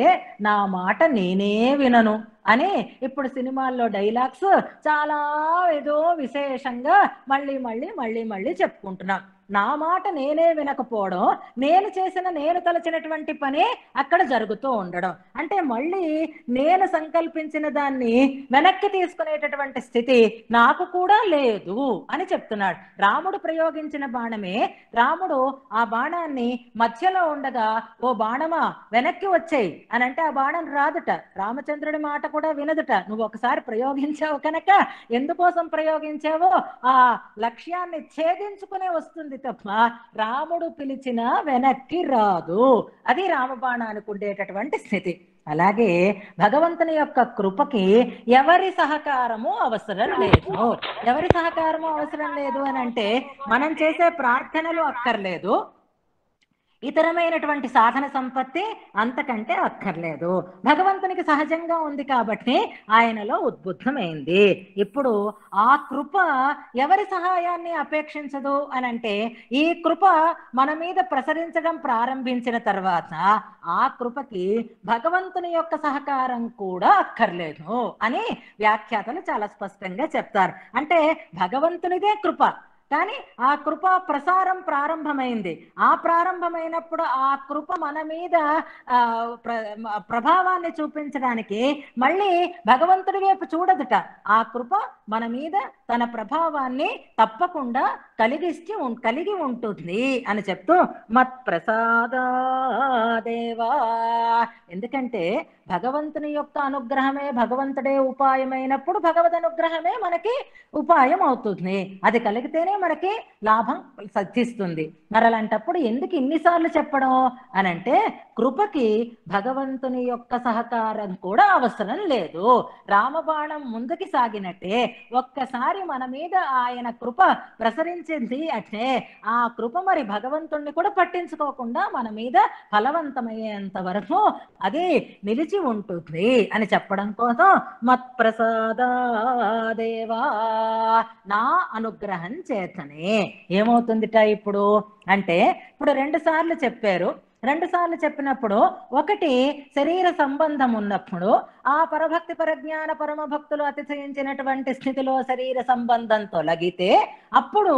నా మాట నేనే వినను అని ఇప్పుడు సినిమాల్లో డైలాగ్స్ చాలా ఏదో విశేషంగా మళ్ళీ మళ్ళీ మళ్ళీ మళ్ళీ చెప్పుకుంటున్నాం నా మాట నేనే వినకపోవడం నేను చేసిన నేను తలచినటువంటి పని అక్కడ జరుగుతూ ఉండడం అంటే మళ్ళీ నేను సంకల్పించిన దాన్ని వెనక్కి తీసుకునేటటువంటి స్థితి నాకు కూడా లేదు అని చెప్తున్నాడు రాముడు ప్రయోగించిన బాణమే రాముడు ఆ బాణాన్ని మధ్యలో ఉండగా ఓ బాణమా వెనక్కి వచ్చాయి అని అంటే ఆ బాణం రాదుట రామచంద్రుడి మాట కూడా వినదుట నువ్వు ఒకసారి ప్రయోగించావు కనుక ఎందుకోసం ప్రయోగించావో ఆ లక్ష్యాన్ని ఛేదించుకునే వస్తుంది తప్ప రాముడు పిలిచిన వెనక్కి రాదు అది రామబాణ ఉండేటటువంటి స్థితి అలాగే భగవంతుని యొక్క కృపకి ఎవరి సహకారము అవసరం లేదు ఎవరి సహకారము అవసరం లేదు అని అంటే మనం చేసే ప్రార్థనలు అక్కర్లేదు ఇతరమైనటువంటి సాధన సంపత్తి అంతకంటే అక్కర్లేదు భగవంతునికి సహజంగా ఉంది కాబట్టి ఆయనలో ఉద్బుద్ధమైంది ఇప్పుడు ఆ కృప ఎవరి సహాయాన్ని అపేక్షించదు అని అంటే ఈ కృప మన మీద ప్రసరించడం ప్రారంభించిన తర్వాత ఆ కృపకి భగవంతుని యొక్క సహకారం కూడా అక్కర్లేదు అని వ్యాఖ్యాతలు చాలా స్పష్టంగా చెప్తారు అంటే భగవంతునిదే కృప కానీ ఆ కృప ప్రసారం ప్రారంభమైంది ఆ ప్రారంభమైనప్పుడు ఆ కృప మన మీద ప్రభావాన్ని చూపించడానికి మళ్ళీ భగవంతుడి వైపు చూడదుట ఆ కృప మన మీద తన ప్రభావాన్ని తప్పకుండా కలిగిస్తే కలిగి ఉంటుంది అని చెప్తూ మత్ ప్రసాదేవా ఎందుకంటే భగవంతుని యొక్క అనుగ్రహమే భగవంతుడే ఉపాయమైనప్పుడు భగవద్ అనుగ్రహమే మనకి ఉపాయం అవుతుంది అది కలిగితేనే మనకి లాభం సిద్ధిస్తుంది మరి అలాంటప్పుడు ఎందుకు ఇన్నిసార్లు చెప్పడం అని అంటే కృపకి భగవంతుని యొక్క సహకారం కూడా అవసరం లేదు రామబాణం ముందుకి సాగినట్టే ఒక్కసారి మన మీద ఆయన కృప ప్రసరించి వచ్చింది అంటే ఆ కృప మరి భగవంతుణ్ణి కూడా పట్టించుకోకుండా మన మీద ఫలవంతమయ్యేంత వరకు అది నిలిచి ఉంటుంది అని చెప్పడం కోసం మత్ప్రసాదేవా నా అనుగ్రహం చేతనే ఏమవుతుందిట ఇప్పుడు అంటే ఇప్పుడు రెండు సార్లు చెప్పారు రెండు సార్లు చెప్పినప్పుడు ఒకటి శరీర సంబంధం ఉన్నప్పుడు ఆ పరభక్తి పరజ్ఞాన పరమ భక్తులు అతిశయించినటువంటి స్థితిలో శరీర సంబంధం తొలగితే అప్పుడు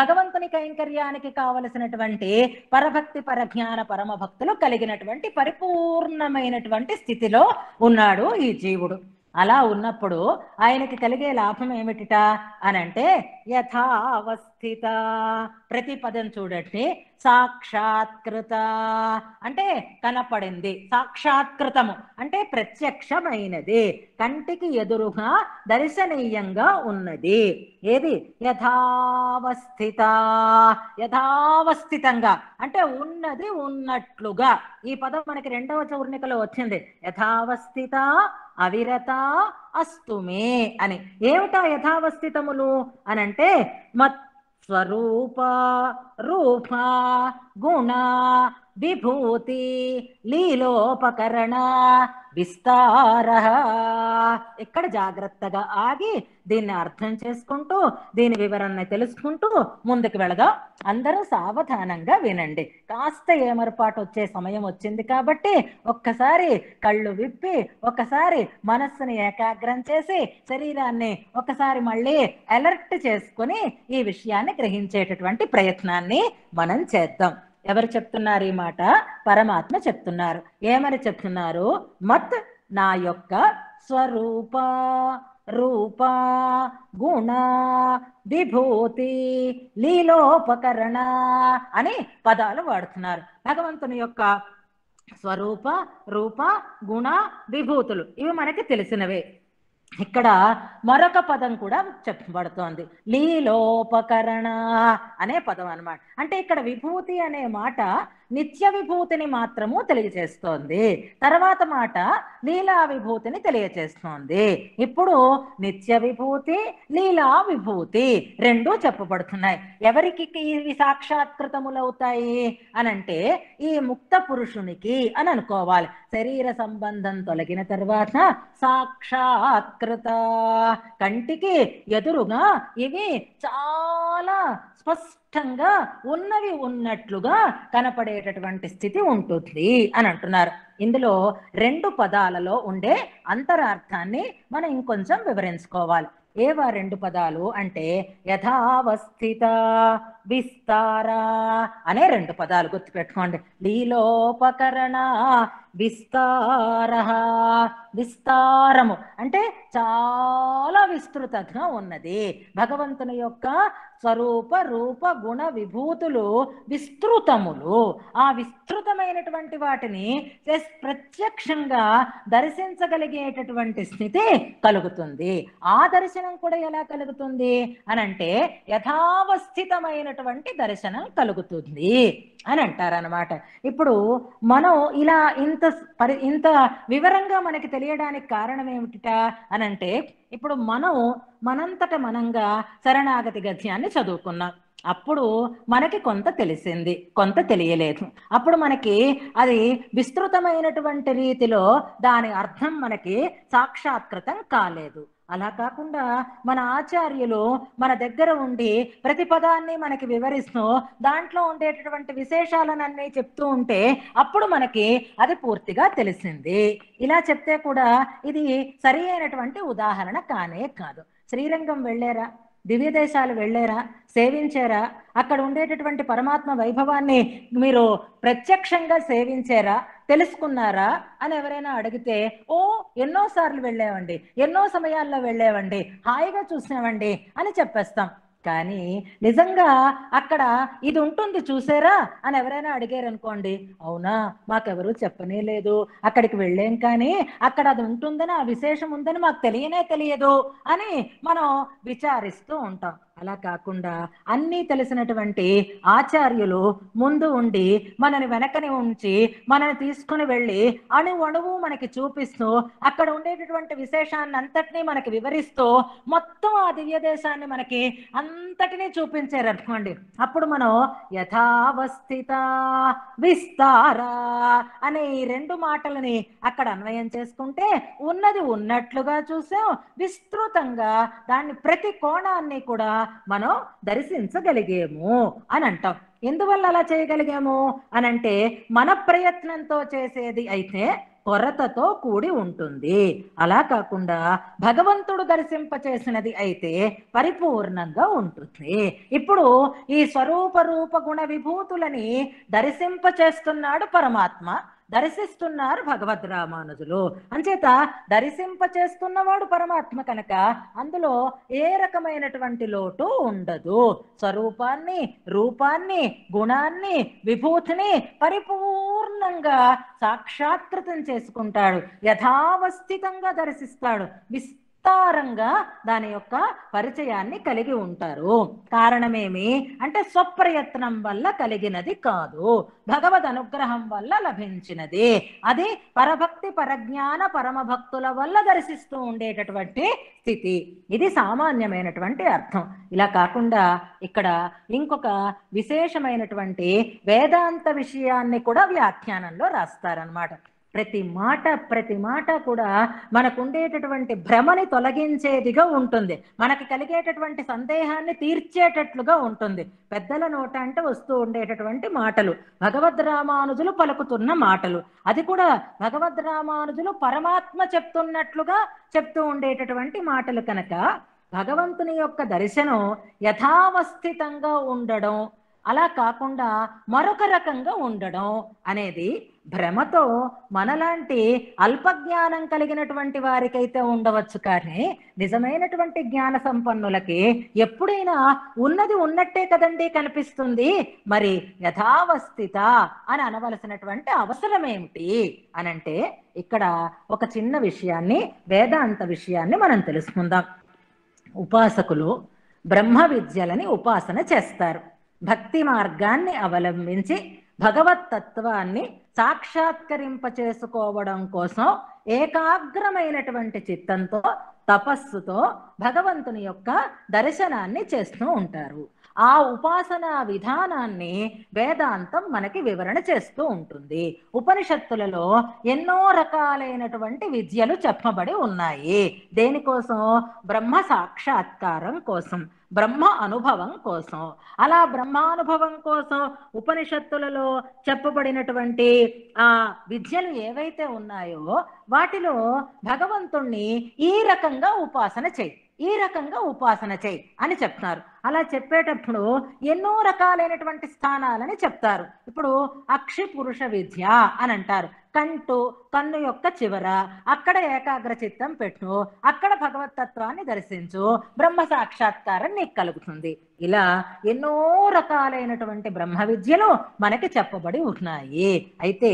భగవంతుని కైంకర్యానికి కావలసినటువంటి పరభక్తి పరజ్ఞాన పరమ భక్తులు కలిగినటువంటి పరిపూర్ణమైనటువంటి స్థితిలో ఉన్నాడు ఈ జీవుడు అలా ఉన్నప్పుడు ఆయనకి కలిగే లాభం ఏమిటిట అని అంటే యథావస్థిత ప్రతి పదం చూడండి సాక్షాత్కృత అంటే కనపడింది సాక్షాత్కృతము అంటే ప్రత్యక్షమైనది కంటికి ఎదురుగా దర్శనీయంగా ఉన్నది ఏది యథావస్థిత యథావస్థితంగా అంటే ఉన్నది ఉన్నట్లుగా ఈ పదం మనకి రెండవ చౌర్ణికలో వచ్చింది యథావస్థిత అవిరత అస్తుమే అని ఏమిటా యథావస్థితములు అనంటే మత్ స్వరూప రూప గుణ విభూతి లీలోపకరణ విస్తార ఇక్కడ జాగ్రత్తగా ఆగి దీన్ని అర్థం చేసుకుంటూ దీని వివరణ తెలుసుకుంటూ ముందుకు వెళదాం అందరూ సావధానంగా వినండి కాస్త ఏమరపాటు వచ్చే సమయం వచ్చింది కాబట్టి ఒక్కసారి కళ్ళు విప్పి ఒకసారి మనస్సుని ఏకాగ్రం చేసి శరీరాన్ని ఒకసారి మళ్ళీ అలర్ట్ చేసుకుని ఈ విషయాన్ని గ్రహించేటటువంటి ప్రయత్నాన్ని మనం చేద్దాం ఎవరు చెప్తున్నారు ఈ మాట పరమాత్మ చెప్తున్నారు ఏమని చెప్తున్నారు మత్ నా యొక్క స్వరూప రూప గుణ విభూతి లీలోపకరణ అని పదాలు వాడుతున్నారు భగవంతుని యొక్క స్వరూప రూప గుణ విభూతులు ఇవి మనకి తెలిసినవే ఇక్కడ మరొక పదం కూడా చెప్పబడుతోంది లీలోపకరణ అనే పదం అనమాట అంటే ఇక్కడ విభూతి అనే మాట నిత్య విభూతిని మాత్రము తెలియజేస్తోంది తర్వాత మాట లీలా విభూతిని తెలియజేస్తోంది ఇప్పుడు నిత్య విభూతి లీలా విభూతి రెండు చెప్పబడుతున్నాయి ఎవరికి ఇవి సాక్షాత్కృతములవుతాయి అనంటే ఈ ముక్త పురుషునికి అని అనుకోవాలి శరీర సంబంధం తొలగిన తర్వాత సాక్షాత్కృత కంటికి ఎదురుగా ఇవి చాలా స్పష్టంగా ఉన్నవి ఉన్నట్లుగా కనపడేటటువంటి స్థితి ఉంటుంది అని అంటున్నారు ఇందులో రెండు పదాలలో ఉండే అంతరార్థాన్ని మనం ఇంకొంచెం వివరించుకోవాలి ఏవా రెండు పదాలు అంటే యథావస్థిత విస్తారా అనే రెండు పదాలు గుర్తుపెట్టుకోండి లీలోపకరణ విస్తార విస్తారము అంటే చాలా విస్తృతంగా ఉన్నది భగవంతుని యొక్క స్వరూప రూప గుణ విభూతులు విస్తృతములు ఆ విస్తృతమైనటువంటి వాటిని ప్రత్యక్షంగా దర్శించగలిగేటటువంటి స్థితి కలుగుతుంది ఆ దర్శనం కూడా ఎలా కలుగుతుంది అనంటే యథావస్థితమైన అనేటటువంటి దర్శనం కలుగుతుంది అని అంటారనమాట ఇప్పుడు మనం ఇలా ఇంత పరి ఇంత వివరంగా మనకి తెలియడానికి కారణం ఏమిటిట అని అంటే ఇప్పుడు మనం మనంతట మనంగా శరణాగతి గద్యాన్ని చదువుకున్నాం అప్పుడు మనకి కొంత తెలిసింది కొంత తెలియలేదు అప్పుడు మనకి అది విస్తృతమైనటువంటి రీతిలో దాని అర్థం మనకి సాక్షాత్కృతం కాలేదు అలా కాకుండా మన ఆచార్యులు మన దగ్గర ఉండి ప్రతి పదాన్ని మనకి వివరిస్తూ దాంట్లో ఉండేటటువంటి అన్ని చెప్తూ ఉంటే అప్పుడు మనకి అది పూర్తిగా తెలిసింది ఇలా చెప్తే కూడా ఇది సరి అయినటువంటి ఉదాహరణ కానే కాదు శ్రీరంగం వెళ్ళారా దివ్య దేశాలు వెళ్ళారా సేవించారా అక్కడ ఉండేటటువంటి పరమాత్మ వైభవాన్ని మీరు ప్రత్యక్షంగా సేవించారా తెలుసుకున్నారా అని ఎవరైనా అడిగితే ఓ ఎన్నోసార్లు వెళ్ళేవండి ఎన్నో సమయాల్లో వెళ్ళేవండి హాయిగా చూసామండి అని చెప్పేస్తాం కానీ నిజంగా అక్కడ ఇది ఉంటుంది చూసారా అని ఎవరైనా అడిగారు అనుకోండి అవునా మాకెవరూ చెప్పనే లేదు అక్కడికి వెళ్ళాం కానీ అక్కడ అది ఉంటుందని ఆ విశేషం ఉందని మాకు తెలియనే తెలియదు అని మనం విచారిస్తూ ఉంటాం అలా కాకుండా అన్నీ తెలిసినటువంటి ఆచార్యులు ముందు ఉండి మనని వెనకని ఉంచి మనని తీసుకుని వెళ్ళి అణు అణువు మనకి చూపిస్తూ అక్కడ ఉండేటటువంటి విశేషాన్ని అంతటినీ మనకి వివరిస్తూ మొత్తం ఆ దివ్య దేశాన్ని మనకి అంతటినీ చూపించారు అనుకోండి అప్పుడు మనం యథావస్థిత విస్తార అనే ఈ రెండు మాటలని అక్కడ అన్వయం చేసుకుంటే ఉన్నది ఉన్నట్లుగా చూసాం విస్తృతంగా దాన్ని ప్రతి కోణాన్ని కూడా మనం దర్శించగలిగేము అని అంటాం ఎందువల్ల అలా చేయగలిగాము అనంటే మన ప్రయత్నంతో చేసేది అయితే కొరతతో కూడి ఉంటుంది అలా కాకుండా భగవంతుడు దర్శింప చేసినది అయితే పరిపూర్ణంగా ఉంటుంది ఇప్పుడు ఈ స్వరూప రూప గుణ విభూతులని దర్శింప చేస్తున్నాడు పరమాత్మ దర్శిస్తున్నారు భగవద్ రామానుజులు అంచేత దర్శింప చేస్తున్నవాడు పరమాత్మ కనుక అందులో ఏ రకమైనటువంటి లోటు ఉండదు స్వరూపాన్ని రూపాన్ని గుణాన్ని విభూతిని పరిపూర్ణంగా సాక్షాత్కృతం చేసుకుంటాడు యథావస్థితంగా దర్శిస్తాడు విస్త విస్తారంగా దాని యొక్క పరిచయాన్ని కలిగి ఉంటారు కారణమేమి అంటే స్వప్రయత్నం వల్ల కలిగినది కాదు భగవద్ అనుగ్రహం వల్ల లభించినది అది పరభక్తి పరజ్ఞాన పరమ భక్తుల వల్ల దర్శిస్తూ ఉండేటటువంటి స్థితి ఇది సామాన్యమైనటువంటి అర్థం ఇలా కాకుండా ఇక్కడ ఇంకొక విశేషమైనటువంటి వేదాంత విషయాన్ని కూడా వ్యాఖ్యానంలో రాస్తారనమాట ప్రతి మాట ప్రతి మాట కూడా మనకు ఉండేటటువంటి భ్రమని తొలగించేదిగా ఉంటుంది మనకి కలిగేటటువంటి సందేహాన్ని తీర్చేటట్లుగా ఉంటుంది పెద్దల నోట అంటే వస్తూ ఉండేటటువంటి మాటలు భగవద్ రామానుజులు పలుకుతున్న మాటలు అది కూడా భగవద్ రామానుజులు పరమాత్మ చెప్తున్నట్లుగా చెప్తూ ఉండేటటువంటి మాటలు కనుక భగవంతుని యొక్క దర్శనం యథావస్థితంగా ఉండడం అలా కాకుండా మరొక రకంగా ఉండడం అనేది భ్రమతో మనలాంటి అల్పజ్ఞానం కలిగినటువంటి వారికైతే ఉండవచ్చు కానీ నిజమైనటువంటి జ్ఞాన సంపన్నులకి ఎప్పుడైనా ఉన్నది ఉన్నట్టే కదండి కనిపిస్తుంది మరి యథావస్థిత అని అనవలసినటువంటి అవసరం ఏమిటి అనంటే ఇక్కడ ఒక చిన్న విషయాన్ని వేదాంత విషయాన్ని మనం తెలుసుకుందాం ఉపాసకులు బ్రహ్మ విద్యలని ఉపాసన చేస్తారు భక్తి మార్గాన్ని అవలంబించి భగవత్ తత్వాన్ని సాక్షాత్కరింప చేసుకోవడం కోసం ఏకాగ్రమైనటువంటి చిత్తంతో తపస్సుతో భగవంతుని యొక్క దర్శనాన్ని చేస్తూ ఉంటారు ఆ ఉపాసన విధానాన్ని వేదాంతం మనకి వివరణ చేస్తూ ఉంటుంది ఉపనిషత్తులలో ఎన్నో రకాలైనటువంటి విద్యలు చెప్పబడి ఉన్నాయి దేనికోసం బ్రహ్మ సాక్షాత్కారం కోసం బ్రహ్మ అనుభవం కోసం అలా బ్రహ్మానుభవం కోసం ఉపనిషత్తులలో చెప్పబడినటువంటి ఆ విద్యలు ఏవైతే ఉన్నాయో వాటిలో భగవంతుణ్ణి ఈ రకంగా ఉపాసన చేయి ఈ రకంగా ఉపాసన చేయి అని చెప్తున్నారు అలా చెప్పేటప్పుడు ఎన్నో రకాలైనటువంటి స్థానాలని చెప్తారు ఇప్పుడు అక్షి పురుష విద్య అని అంటారు కంటు కన్ను యొక్క చివర అక్కడ ఏకాగ్ర చిత్తం పెట్టు అక్కడ భగవతత్వాన్ని దర్శించు బ్రహ్మ సాక్షాత్కారం నీకు కలుగుతుంది ఇలా ఎన్నో రకాలైనటువంటి బ్రహ్మ విద్యలు మనకి చెప్పబడి ఉన్నాయి అయితే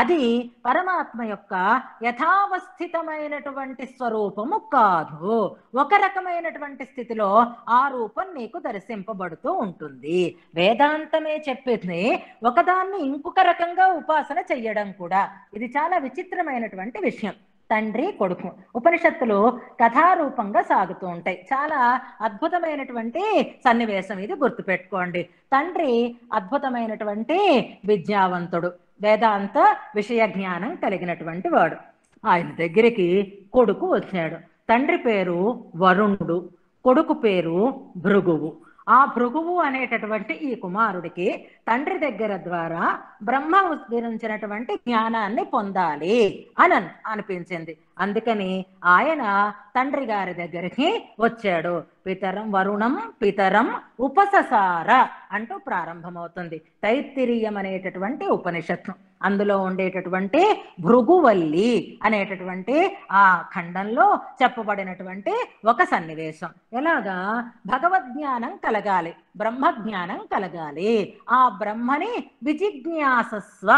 అది పరమాత్మ యొక్క యథావస్థితమైనటువంటి స్వరూపము కాదు ఒక రకమైనటువంటి స్థితిలో ఆ రూపం నీకు మీకు దర్శింపబడుతూ ఉంటుంది వేదాంతమే చెప్పింది ఒకదాన్ని ఇంకొక రకంగా ఉపాసన చెయ్యడం కూడా ఇది చాలా విచిత్రమైనటువంటి విషయం తండ్రి కొడుకు ఉపనిషత్తులు కథారూపంగా సాగుతూ ఉంటాయి చాలా అద్భుతమైనటువంటి సన్నివేశం ఇది గుర్తుపెట్టుకోండి తండ్రి అద్భుతమైనటువంటి విద్యావంతుడు వేదాంత విషయ జ్ఞానం కలిగినటువంటి వాడు ఆయన దగ్గరికి కొడుకు వచ్చాడు తండ్రి పేరు వరుణుడు కొడుకు పేరు భృగువు ఆ భృగువు అనేటటువంటి ఈ కుమారుడికి తండ్రి దగ్గర ద్వారా బ్రహ్మ ఉద్భవించినటువంటి జ్ఞానాన్ని పొందాలి అని అనిపించింది అందుకని ఆయన తండ్రి గారి దగ్గరికి వచ్చాడు పితరం వరుణం పితరం ఉపససార అంటూ ప్రారంభమవుతుంది తైత్తిరీయం అనేటటువంటి ఉపనిషత్తు అందులో ఉండేటటువంటి భృగువల్లి అనేటటువంటి ఆ ఖండంలో చెప్పబడినటువంటి ఒక సన్నివేశం ఎలాగా భగవద్జ్ఞానం కలగాలి బ్రహ్మజ్ఞానం కలగాలి ఆ బ్రహ్మని విజిజ్ఞాసస్వ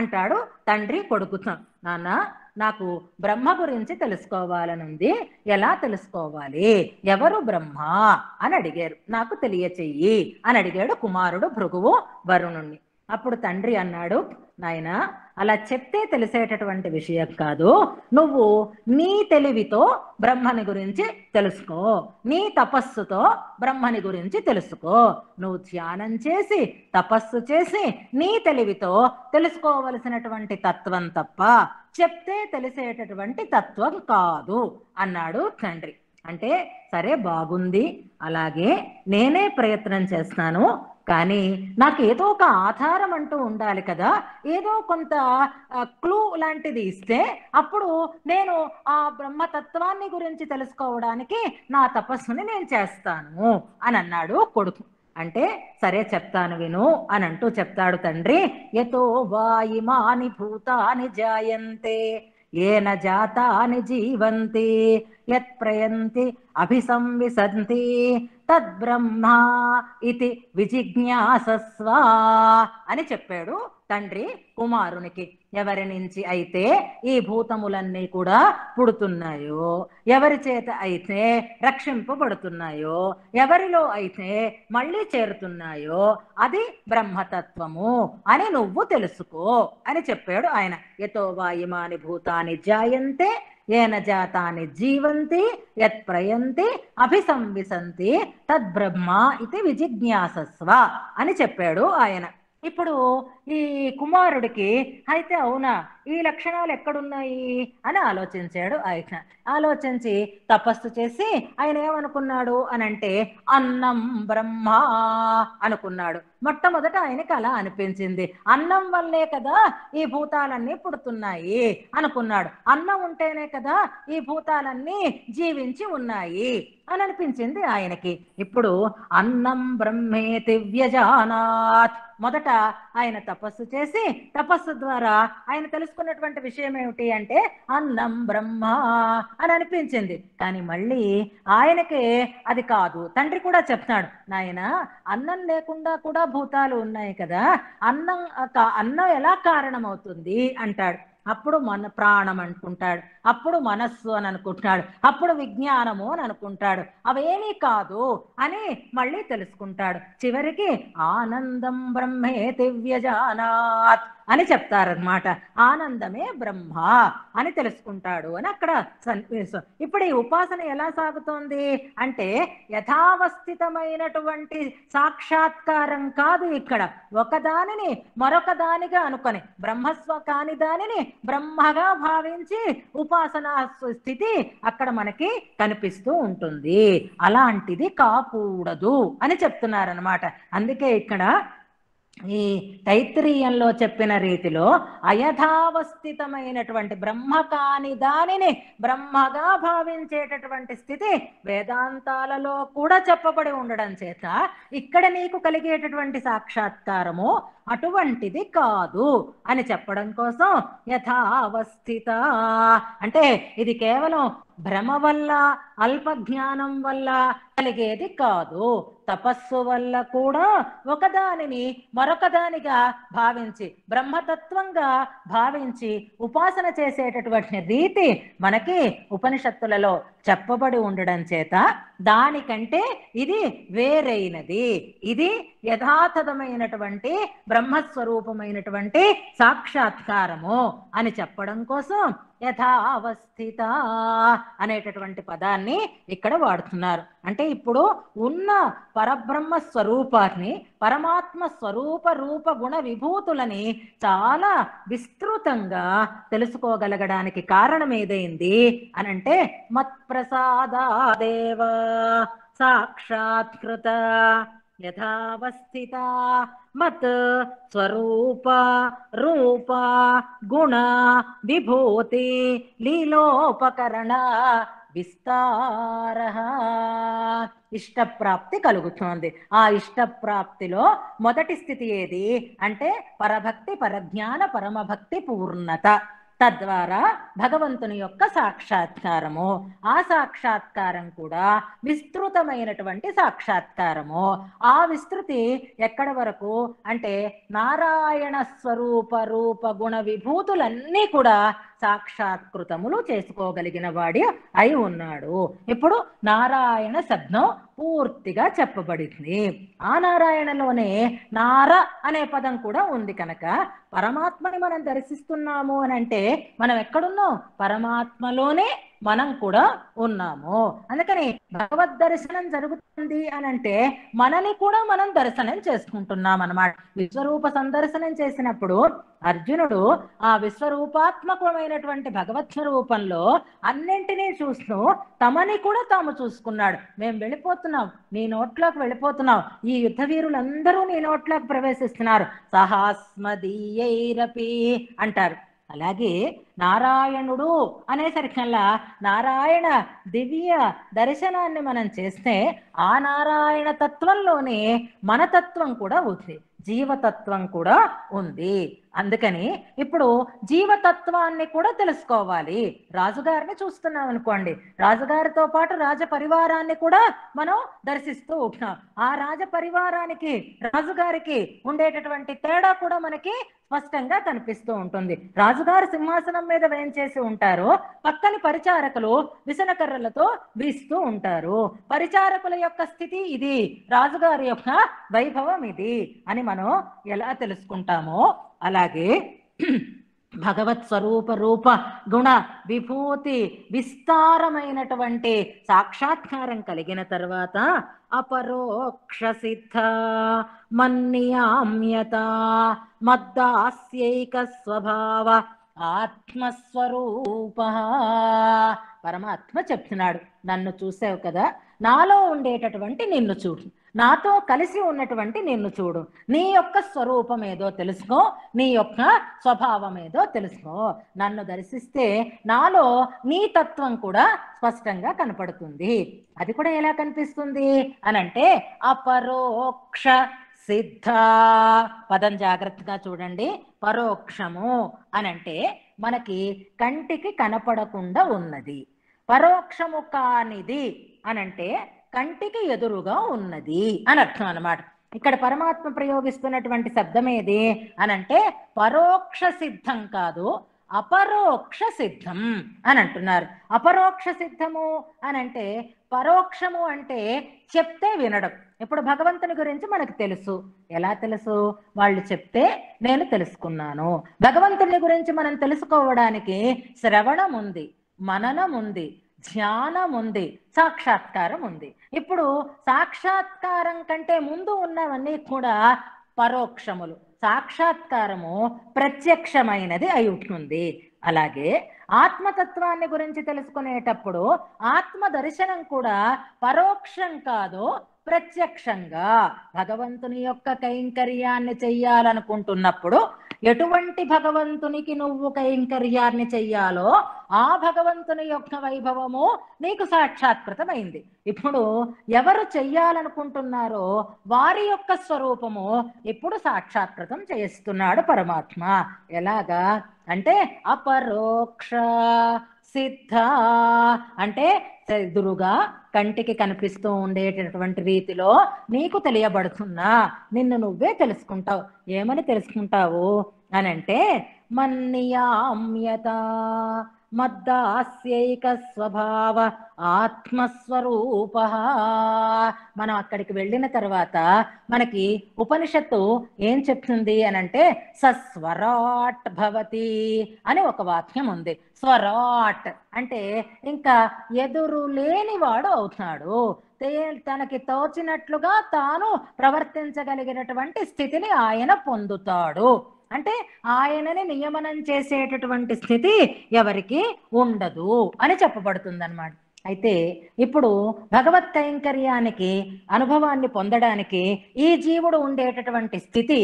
అంటాడు తండ్రి కొడుకుతం నాన్న నాకు బ్రహ్మ గురించి తెలుసుకోవాలనుంది ఎలా తెలుసుకోవాలి ఎవరు బ్రహ్మ అని అడిగారు నాకు తెలియచెయ్యి అని అడిగాడు కుమారుడు భృగువు వరుణుణ్ణి అప్పుడు తండ్రి అన్నాడు నాయనా అలా చెప్తే తెలిసేటటువంటి విషయం కాదు నువ్వు నీ తెలివితో బ్రహ్మని గురించి తెలుసుకో నీ తపస్సుతో బ్రహ్మని గురించి తెలుసుకో నువ్వు ధ్యానం చేసి తపస్సు చేసి నీ తెలివితో తెలుసుకోవలసినటువంటి తత్వం తప్ప చెప్తే తెలిసేటటువంటి తత్వం కాదు అన్నాడు తండ్రి అంటే సరే బాగుంది అలాగే నేనే ప్రయత్నం చేస్తాను కానీ నాకు ఏదో ఒక ఆధారం అంటూ ఉండాలి కదా ఏదో కొంత క్లూ లాంటిది ఇస్తే అప్పుడు నేను ఆ బ్రహ్మతత్వాన్ని గురించి తెలుసుకోవడానికి నా తపస్సుని నేను చేస్తాను అని అన్నాడు కొడుకు అంటే సరే చెప్తాను విను అని అంటూ చెప్తాడు తండ్రి ఎతో వాయిమాని భూతాని జాయంతే ఏన జాతాని జీవంతి యత్ ప్రయంతి అభిసంవిసంతి తద్బ్రహ్మా ఇది విజిజ్ఞాసస్వ అని చెప్పాడు తండ్రి కుమారునికి ఎవరి నుంచి అయితే ఈ భూతములన్నీ కూడా పుడుతున్నాయో ఎవరి చేత అయితే రక్షింపబడుతున్నాయో ఎవరిలో అయితే మళ్ళీ చేరుతున్నాయో అది బ్రహ్మతత్వము అని నువ్వు తెలుసుకో అని చెప్పాడు ఆయన ఎతో వాయుమాని భూతాని జాయంతే ఏన జాతాన్ని జీవంతి యత్ ప్రయంతి అభిసంవిసంతి తద్బ్రహ్మ ఇది విజిజ్ఞాసస్వ అని చెప్పాడు ఆయన ఇప్పుడు ఈ కుమారుడికి అయితే అవునా ఈ లక్షణాలు ఎక్కడున్నాయి అని ఆలోచించాడు ఆయన ఆలోచించి తపస్సు చేసి ఆయన ఏమనుకున్నాడు అని అంటే అన్నం బ్రహ్మ అనుకున్నాడు మొట్టమొదట ఆయనకి అలా అనిపించింది అన్నం వల్లే కదా ఈ భూతాలన్నీ పుడుతున్నాయి అనుకున్నాడు అన్నం ఉంటేనే కదా ఈ భూతాలన్నీ జీవించి ఉన్నాయి అని అనిపించింది ఆయనకి ఇప్పుడు అన్నం బ్రహ్మే దివ్యజానాత్ మొదట ఆయన తపస్సు చేసి తపస్సు ద్వారా ఆయన తెలుసుకున్నటువంటి విషయం ఏమిటి అంటే అన్నం బ్రహ్మ అని అనిపించింది కానీ మళ్ళీ ఆయనకే అది కాదు తండ్రి కూడా చెప్తాడు నాయన అన్నం లేకుండా కూడా భూతాలు ఉన్నాయి కదా అన్నం అన్నం ఎలా కారణం అవుతుంది అంటాడు అప్పుడు మన ప్రాణం అనుకుంటాడు అప్పుడు మనస్సు అని అనుకుంటాడు అప్పుడు విజ్ఞానము అని అనుకుంటాడు అవేమీ కాదు అని మళ్ళీ తెలుసుకుంటాడు చివరికి ఆనందం బ్రహ్మే దివ్యజానాత్ అని చెప్తారనమాట ఆనందమే బ్రహ్మ అని తెలుసుకుంటాడు అని అక్కడ ఇప్పుడు ఈ ఉపాసన ఎలా సాగుతోంది అంటే యథావస్థితమైనటువంటి సాక్షాత్కారం కాదు ఇక్కడ ఒక దానిని మరొక దానిగా అనుకొని బ్రహ్మస్వ కాని దానిని బ్రహ్మగా భావించి ఉపాసన స్థితి అక్కడ మనకి కనిపిస్తూ ఉంటుంది అలాంటిది కాకూడదు అని చెప్తున్నారనమాట అందుకే ఇక్కడ ఈ తైత్రీయంలో చెప్పిన రీతిలో అయథావస్థితమైనటువంటి బ్రహ్మ కాని దానిని బ్రహ్మగా భావించేటటువంటి స్థితి వేదాంతాలలో కూడా చెప్పబడి ఉండడం చేత ఇక్కడ నీకు కలిగేటటువంటి సాక్షాత్కారము అటువంటిది కాదు అని చెప్పడం కోసం యథావస్థిత అంటే ఇది కేవలం భ్రమ వల్ల అల్ప జ్ఞానం వల్ల కలిగేది కాదు తపస్సు వల్ల కూడా ఒకదానిని మరొకదానిగా భావించి బ్రహ్మతత్వంగా భావించి ఉపాసన చేసేటటువంటి రీతి మనకి ఉపనిషత్తులలో చెప్పబడి ఉండడం చేత దానికంటే ఇది వేరైనది ఇది యథాతథమైనటువంటి బ్రహ్మస్వరూపమైనటువంటి సాక్షాత్కారము అని చెప్పడం కోసం యథావస్థిత అనేటటువంటి పదాన్ని ఇక్కడ వాడుతున్నారు అంటే ఇప్పుడు ఉన్న పరబ్రహ్మ స్వరూపాన్ని పరమాత్మ స్వరూప రూప గుణ విభూతులని చాలా విస్తృతంగా తెలుసుకోగలగడానికి కారణం ఏదైంది అనంటే మత్ప్రసాదేవ సాక్షాత్కృత యథావస్థితా మత్ స్వరూప రూప గుణ విభూతి లీలోపకరణ విస్తార ఇష్టప్రాప్తి కలుగుతోంది ఆ ఇష్టప్రాప్తిలో మొదటి స్థితి ఏది అంటే పరభక్తి పరజ్ఞాన పరమభక్తి పూర్ణత తద్వారా భగవంతుని యొక్క సాక్షాత్కారము ఆ సాక్షాత్కారం కూడా విస్తృతమైనటువంటి సాక్షాత్కారము ఆ విస్తృతి ఎక్కడ వరకు అంటే నారాయణ స్వరూప రూప గుణ విభూతులన్నీ కూడా సాక్షాత్కృతములు చేసుకోగలిగిన వాడి అయి ఉన్నాడు ఇప్పుడు నారాయణ శబ్దం పూర్తిగా చెప్పబడింది ఆ నారాయణలోనే నార అనే పదం కూడా ఉంది కనుక పరమాత్మని మనం దర్శిస్తున్నాము అని అంటే మనం ఎక్కడున్నాం పరమాత్మలోనే మనం కూడా ఉన్నాము అందుకని భగవద్ దర్శనం జరుగుతుంది అని అంటే మనని కూడా మనం దర్శనం చేసుకుంటున్నాం అనమాట విశ్వరూప సందర్శనం చేసినప్పుడు అర్జునుడు ఆ విశ్వరూపాత్మకమైనటువంటి భగవత్ స్వరూపంలో అన్నింటినీ చూస్తూ తమని కూడా తాము చూసుకున్నాడు మేము వెళ్ళిపోతున్నాం నీ నోట్లోకి వెళ్ళిపోతున్నాం ఈ యుద్ధ వీరులందరూ నీ నోట్లోకి ప్రవేశిస్తున్నారు సహాస్మదీయరపి అంటారు అలాగే నారాయణుడు అనేసరికల్లా నారాయణ దివ్య దర్శనాన్ని మనం చేస్తే ఆ నారాయణ తత్వంలోనే మన తత్వం కూడా ఉంది జీవతత్వం కూడా ఉంది అందుకని ఇప్పుడు జీవతత్వాన్ని కూడా తెలుసుకోవాలి రాజుగారిని చూస్తున్నాం అనుకోండి రాజుగారితో పాటు రాజ పరివారాన్ని కూడా మనం దర్శిస్తూ ఉంటున్నాం ఆ రాజ పరివారానికి రాజుగారికి ఉండేటటువంటి తేడా కూడా మనకి స్పష్టంగా కనిపిస్తూ ఉంటుంది రాజుగారు సింహాసనం మీద వేయించేసి ఉంటారు పక్కని పరిచారకులు విసనకర్రలతో వీస్తూ ఉంటారు పరిచారకుల యొక్క స్థితి ఇది రాజుగారి యొక్క వైభవం ఇది అని మనం ఎలా తెలుసుకుంటామో అలాగే భగవత్ స్వరూప రూప గుణ విభూతి విస్తారమైనటువంటి సాక్షాత్కారం కలిగిన తర్వాత అపరోక్ష సిద్ధ మన్యామ్యత మద్దాస్యైక స్వభావ ఆత్మస్వరూప పరమాత్మ చెప్తున్నాడు నన్ను చూసావు కదా నాలో ఉండేటటువంటి నిన్ను చూడు నాతో కలిసి ఉన్నటువంటి నిన్ను చూడు నీ యొక్క స్వరూపం ఏదో తెలుసుకో నీ యొక్క స్వభావం ఏదో తెలుసుకో నన్ను దర్శిస్తే నాలో నీ తత్వం కూడా స్పష్టంగా కనపడుతుంది అది కూడా ఎలా కనిపిస్తుంది అనంటే అపరోక్ష సిద్ధ పదం జాగ్రత్తగా చూడండి పరోక్షము అని అంటే మనకి కంటికి కనపడకుండా ఉన్నది పరోక్షము కానిది అనంటే కంటికి ఎదురుగా ఉన్నది అని అర్థం అనమాట ఇక్కడ పరమాత్మ ప్రయోగిస్తున్నటువంటి శబ్దం ఏది అనంటే పరోక్ష సిద్ధం కాదు అపరోక్ష సిద్ధం అని అంటున్నారు అపరోక్ష సిద్ధము అనంటే పరోక్షము అంటే చెప్తే వినడం ఇప్పుడు భగవంతుని గురించి మనకు తెలుసు ఎలా తెలుసు వాళ్ళు చెప్తే నేను తెలుసుకున్నాను భగవంతుని గురించి మనం తెలుసుకోవడానికి శ్రవణం ఉంది మననం ఉంది ధ్యానం ఉంది సాక్షాత్కారం ఉంది ఇప్పుడు సాక్షాత్కారం కంటే ముందు ఉన్నవన్నీ కూడా పరోక్షములు సాక్షాత్కారము ప్రత్యక్షమైనది అయి ఉంటుంది అలాగే ఆత్మతత్వాన్ని గురించి తెలుసుకునేటప్పుడు ఆత్మ దర్శనం కూడా పరోక్షం కాదు ప్రత్యక్షంగా భగవంతుని యొక్క కైంకర్యాన్ని చెయ్యాలనుకుంటున్నప్పుడు ఎటువంటి భగవంతునికి నువ్వు కైంకర్యాన్ని చెయ్యాలో ఆ భగవంతుని యొక్క వైభవము నీకు సాక్షాత్కృతమైంది ఇప్పుడు ఎవరు చెయ్యాలనుకుంటున్నారో వారి యొక్క స్వరూపము ఇప్పుడు సాక్షాత్కృతం చేస్తున్నాడు పరమాత్మ ఎలాగా అంటే అపరోక్ష సిద్ధ అంటే ఎదురుగా కంటికి కనిపిస్తూ ఉండేటటువంటి రీతిలో నీకు తెలియబడుతున్నా నిన్ను నువ్వే తెలుసుకుంటావు ఏమని తెలుసుకుంటావు అని అంటే మన్యామ్యత మద్దాస్యైక స్వభావ ఆత్మస్వరూప మనం అక్కడికి వెళ్ళిన తర్వాత మనకి ఉపనిషత్తు ఏం చెప్తుంది అని అంటే సస్వరాట్ భవతి అని ఒక వాక్యం ఉంది స్వరాట్ అంటే ఇంకా ఎదురు లేనివాడు అవుతున్నాడు తనకి తోచినట్లుగా తాను ప్రవర్తించగలిగినటువంటి స్థితిని ఆయన పొందుతాడు అంటే ఆయనని నియమనం చేసేటటువంటి స్థితి ఎవరికి ఉండదు అని చెప్పబడుతుంది అనమాట అయితే ఇప్పుడు భగవత్ కైంకర్యానికి అనుభవాన్ని పొందడానికి ఈ జీవుడు ఉండేటటువంటి స్థితి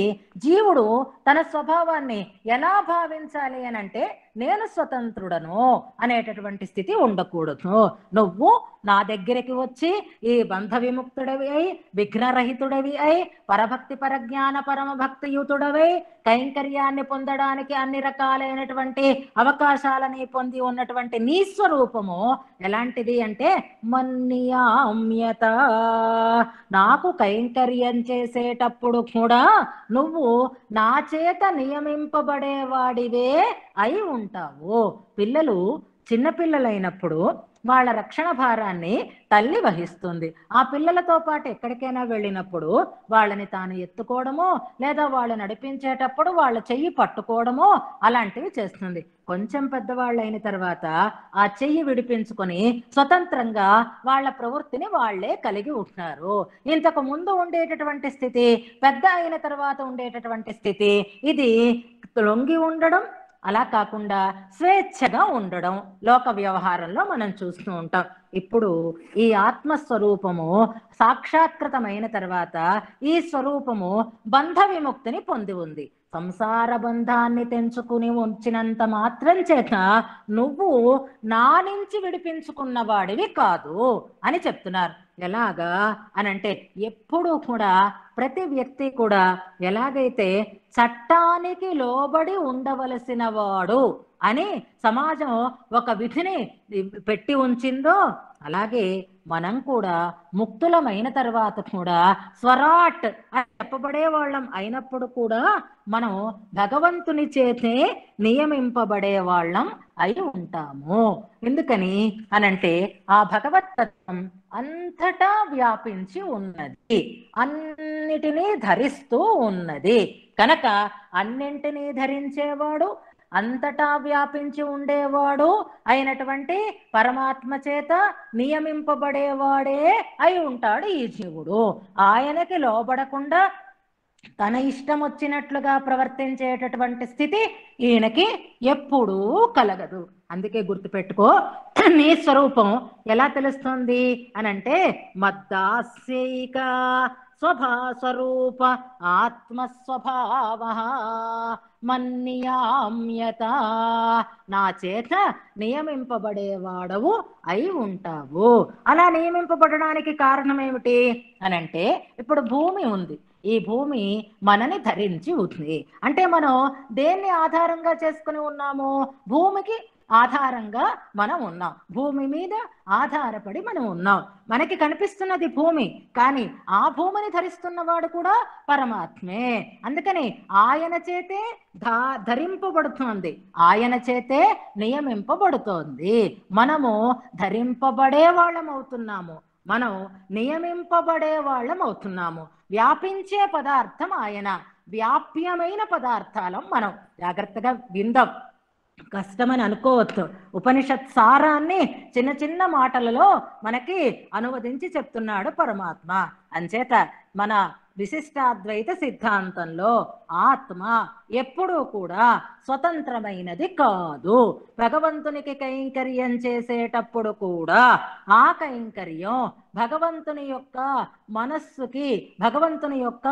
జీవుడు తన స్వభావాన్ని ఎలా భావించాలి అని అంటే నేను స్వతంత్రుడను అనేటటువంటి స్థితి ఉండకూడదు నువ్వు నా దగ్గరికి వచ్చి ఈ బంధ విముక్తుడవి అయి విఘ్నరహితుడవి అయి పరభక్తి పరజ్ఞాన పరమ భక్తియుతుడవై కైంకర్యాన్ని పొందడానికి అన్ని రకాలైనటువంటి అవకాశాలని పొంది ఉన్నటువంటి నీ స్వరూపము ఎలాంటిది అంటే మన్యామ్యత నాకు కైంకర్యం చేసేటప్పుడు కూడా నువ్వు నా చేత నియమింపబడేవాడివే అయి ఉంటావు పిల్లలు చిన్నపిల్లలైనప్పుడు వాళ్ళ రక్షణ భారాన్ని తల్లి వహిస్తుంది ఆ పిల్లలతో పాటు ఎక్కడికైనా వెళ్ళినప్పుడు వాళ్ళని తాను ఎత్తుకోవడమో లేదా వాళ్ళు నడిపించేటప్పుడు వాళ్ళ చెయ్యి పట్టుకోవడమో అలాంటివి చేస్తుంది కొంచెం పెద్దవాళ్ళైన తర్వాత ఆ చెయ్యి విడిపించుకొని స్వతంత్రంగా వాళ్ళ ప్రవృత్తిని వాళ్లే కలిగి ఉంటున్నారు ఇంతకు ముందు ఉండేటటువంటి స్థితి పెద్ద అయిన తర్వాత ఉండేటటువంటి స్థితి ఇది లొంగి ఉండడం అలా కాకుండా స్వేచ్ఛగా ఉండడం లోక వ్యవహారంలో మనం చూస్తూ ఉంటాం ఇప్పుడు ఈ ఆత్మస్వరూపము సాక్షాత్కృతమైన తర్వాత ఈ స్వరూపము బంధ విముక్తిని పొంది ఉంది సంసార బంధాన్ని తెంచుకుని ఉంచినంత మాత్రం చేత నువ్వు నా నుంచి వాడివి కాదు అని చెప్తున్నారు ఎలాగా అని అంటే ఎప్పుడూ కూడా ప్రతి వ్యక్తి కూడా ఎలాగైతే చట్టానికి లోబడి ఉండవలసిన వాడు అని సమాజం ఒక విధిని పెట్టి ఉంచిందో అలాగే మనం కూడా ముక్తులమైన తర్వాత కూడా స్వరాట్ అని చెప్పబడే వాళ్ళం అయినప్పుడు కూడా మనం భగవంతుని చేతే నియమింపబడే వాళ్ళం అయి ఉంటాము ఎందుకని అనంటే ఆ భగవత్తత్వం అంతటా వ్యాపించి ఉన్నది అన్నిటినీ ధరిస్తూ ఉన్నది కనుక అన్నింటినీ ధరించేవాడు అంతటా వ్యాపించి ఉండేవాడు అయినటువంటి పరమాత్మ చేత నియమింపబడేవాడే అయి ఉంటాడు ఈ జీవుడు ఆయనకి లోబడకుండా తన ఇష్టం వచ్చినట్లుగా ప్రవర్తించేటటువంటి స్థితి ఈయనకి ఎప్పుడూ కలగదు అందుకే గుర్తుపెట్టుకో నీ స్వరూపం ఎలా తెలుస్తుంది అనంటే మద్దాస్యక స్వభాస్వరూప ఆత్మస్వభావ మన్నియామ్యత నా చేత నియమింపబడేవాడవు అయి ఉంటావు అలా నియమింపబడడానికి కారణం ఏమిటి అంటే ఇప్పుడు భూమి ఉంది ఈ భూమి మనని ధరించి ఉంది అంటే మనం దేన్ని ఆధారంగా చేసుకుని ఉన్నాము భూమికి ఆధారంగా మనం ఉన్నాం భూమి మీద ఆధారపడి మనం ఉన్నాం మనకి కనిపిస్తున్నది భూమి కానీ ఆ భూమిని ధరిస్తున్నవాడు కూడా పరమాత్మే అందుకని ఆయన చేతే ధా ధరింపబడుతుంది ఆయన చేతే నియమింపబడుతోంది మనము ధరింపబడే వాళ్ళం అవుతున్నాము మనం నియమింపబడే వాళ్ళం అవుతున్నాము వ్యాపించే పదార్థం ఆయన వ్యాప్యమైన పదార్థాలం మనం జాగ్రత్తగా విందాం కష్టమని అనుకోవచ్చు ఉపనిషత్ సారాన్ని చిన్న చిన్న మాటలలో మనకి అనువదించి చెప్తున్నాడు పరమాత్మ అంచేత మన విశిష్టాద్వైత సిద్ధాంతంలో ఆత్మ ఎప్పుడూ కూడా స్వతంత్రమైనది కాదు భగవంతునికి కైంకర్యం చేసేటప్పుడు కూడా ఆ కైంకర్యం భగవంతుని యొక్క మనస్సుకి భగవంతుని యొక్క